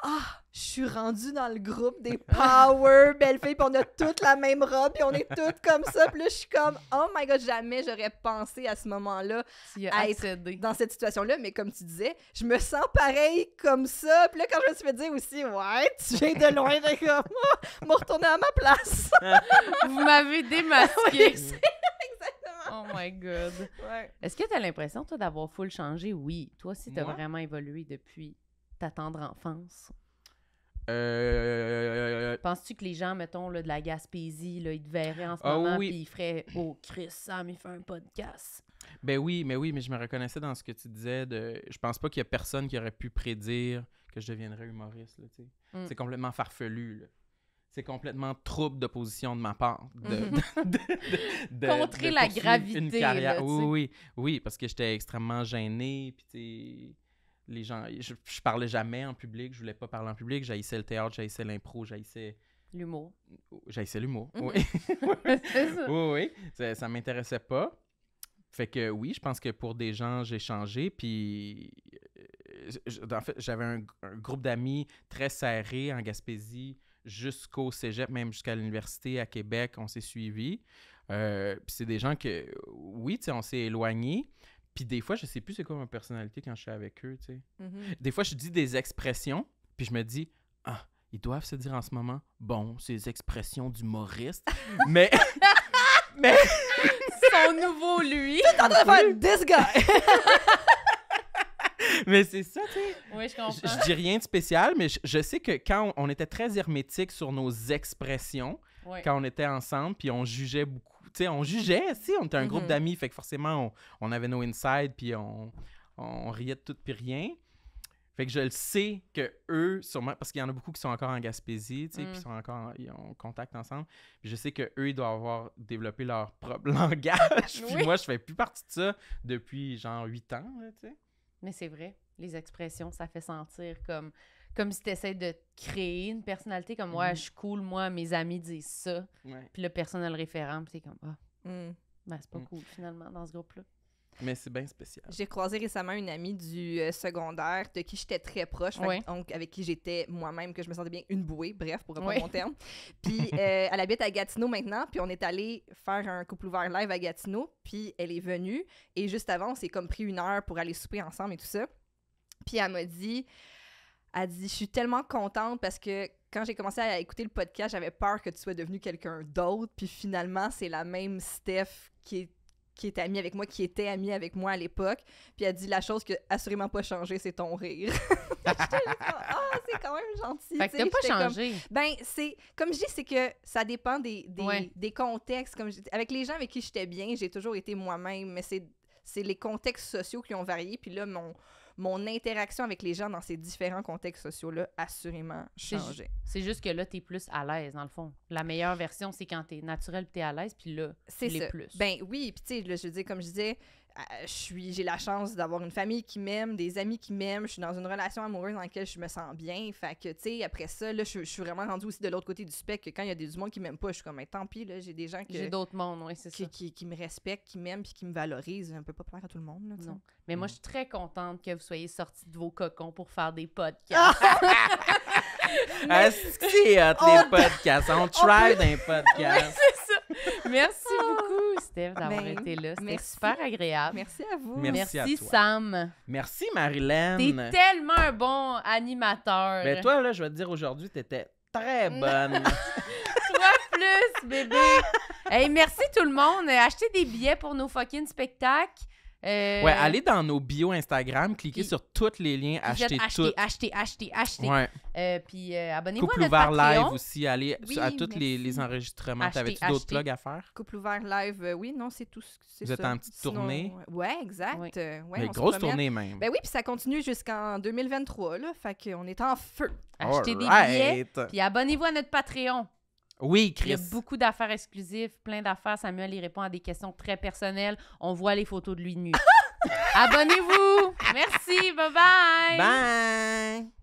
ah, je suis rendue dans le groupe des Power [laughs] Belle Fille, puis on a toutes la même robe, puis on est toutes comme ça. Puis là, je suis comme, oh my god, jamais j'aurais pensé à ce moment-là à être dans cette situation-là. Mais comme tu disais, je me sens pareil comme ça. Puis là, quand je me suis fait dire aussi, ouais, tu viens de loin, de comme, oh, me retourner à ma place. [laughs] Vous m'avez démasqué. [laughs] exactement. Oh my god. Est-ce que tu as l'impression, toi, d'avoir full changé? Oui. Toi aussi, tu as vraiment évolué depuis attendre tendre enfance? Euh... Penses-tu que les gens, mettons, de la Gaspésie, ils te verraient en ce ah moment, oui. puis ils feraient « Oh, Chris, Sam, il fait un podcast! » Ben oui, mais oui, mais je me reconnaissais dans ce que tu disais. De... Je pense pas qu'il y a personne qui aurait pu prédire que je deviendrais humoriste. Mm. C'est complètement farfelu. c'est complètement trouble d'opposition de ma part. De, mm-hmm. Contrer la gravité. oui, oui, oui, parce que j'étais extrêmement gêné. Puis les gens. Je, parlais jamais en public, je voulais pas parler en public. J'haïssais le théâtre, j'haïssais l'impro, j'haïssais. L'humour. J'haïssais l'humour, mhm. oui. [laughs] Oui, oui. Ça, ça m'intéressait pas. Fait que oui, je pense que pour des gens, j'ai changé. Puis, euh, en fait, j'avais un, groupe d'amis très serré en Gaspésie jusqu'au cégep, même jusqu'à l'université à Québec. On s'est suivis. Euh, puis c'est des gens que, oui, tu sais, on s'est éloignés, puis des fois, je sais plus c'est quoi ma personnalité quand je suis avec eux, tu sais. Mm-hmm. Des fois, je dis des expressions, puis je me dis, ah, ils doivent se dire en ce moment, bon, ces expressions d'humoriste, [laughs] mais... [laughs] mais... Son nouveau lui. Tu en train de faire [laughs] « this guy ». Mais c'est ça, tu sais. Oui, je comprends. Je, dis rien de spécial, mais je, sais que quand on, était très hermétique sur nos expressions, quand on était ensemble, puis on jugeait beaucoup on jugeait, si, on était un groupe mm-hmm. d'amis, fait que forcément, on, avait nos insides, puis on, on riait de tout, puis rien. Fait que je le sais que eux, sûrement, parce qu'il y en a beaucoup qui sont encore en Gaspésie, tu sais, puis mm. sont encore en, ils ont contact ensemble. je sais que eux, ils doivent avoir développé leur [laughs] propre langage. moi, je fais plus partie de ça depuis genre huit ans, tu sais. Mais c'est vrai, les expressions, ça fait sentir comme comme si tu essaies de créer une personnalité comme ouais, mhm. je suis cool, moi, mes amis disent ça. Puis le personnel référent, c'est comme ah, mm. ben, c'est pas mm. cool finalement dans ce groupe-là. Mais c'est bien spécial. J'ai croisé récemment une amie du euh, secondaire de qui j'étais très proche, donc avec qui j'étais moi-même, que je me sentais bien une bouée, bref, pour reprendre bon mon terme. Puis [laughs] euh, elle habite à Gatineau maintenant, puis on est allé faire un couple ouvert live à Gatineau, puis elle est venue, et juste avant, on s'est comme pris une heure pour aller souper ensemble et tout ça. Puis elle m'a dit elle dit Je suis tellement contente parce que quand j'ai commencé à écouter le podcast, j'avais peur que tu sois devenu quelqu'un d'autre. Puis finalement, c'est la même Steph qui est qui est amie avec moi, qui était amie avec moi à l'époque, puis elle dit la chose que assurément pas changé, c'est ton rire. [laughs] Ah, c'est quand même gentil. Fait pas changé. Comme, ben, c'est comme je dis, c'est que ça dépend des, contextes. Comme avec les gens avec qui j'étais bien, j'ai toujours été moi-même, mais c'est les contextes sociaux qui ont varié. Puis là, mon, mon interaction avec les gens dans ces différents contextes sociaux-là, assurément, changé. C'est juste que là, tu es plus à l'aise, dans le fond. La meilleure version, c'est quand tu es naturel, tu es à l'aise, puis là, c'est plus. Ben oui, puis tu sais, je veux dire, comme je disais, suis j'ai la chance d'avoir une famille qui m'aime, des amis qui m'aiment, je suis dans une relation amoureuse dans laquelle je me sens bien. Fait que, tu sais, après ça, je, suis vraiment rendue aussi de l'autre côté du spectre que quand il y a des du monde qui m'aiment pas, je suis comme, tant pis, j'ai des gens j'ai d'autres qui, me respectent, qui m'aiment, puis qui me valorisent. ne peux pas plaire à tout le monde, Mais moi, je suis très contente que vous soyez sortis de vos cocons pour faire des podcasts. Ah! [laughs] [laughs] Ah, c'est les podcasts. On try d'un podcast. Merci beaucoup d'avoir ben, été là. C'était super agréable. Merci à vous. Merci, Sam. Merci, Marilyn. T'es tellement un bon animateur. Ben, toi, là, je vais te dire aujourd'hui, t'étais très bonne. sois [laughs] plus, bébé. [laughs] Hey, merci tout le monde. Achetez des billets pour nos fucking spectacles. Euh, ouais, allez dans nos bio Instagram, cliquez sur tous les liens, achetez, achetez tout. Achetez, achetez, achetez. Ouais. Euh, puis euh, abonnez-vous à notre ouvert Patreon. live aussi, allez à tous les, enregistrements. T'avais-tu d'autres plugs à faire? Couple ouvert live, oui, non, c'est tout. Vous ça. êtes en petite tournée? Ouais, exact. Une grosse tournée même. Ben oui, puis ça continue jusqu'en 2023, là. Fait qu'on est en feu. Achetez des billets, puis abonnez-vous à notre Patreon. Oui, Chris. Il y a beaucoup d'affaires exclusives, plein d'affaires. Samuel, il répond à des questions très personnelles. On voit les photos de lui nu. [laughs] Abonnez-vous. Merci. Bye-bye. bye.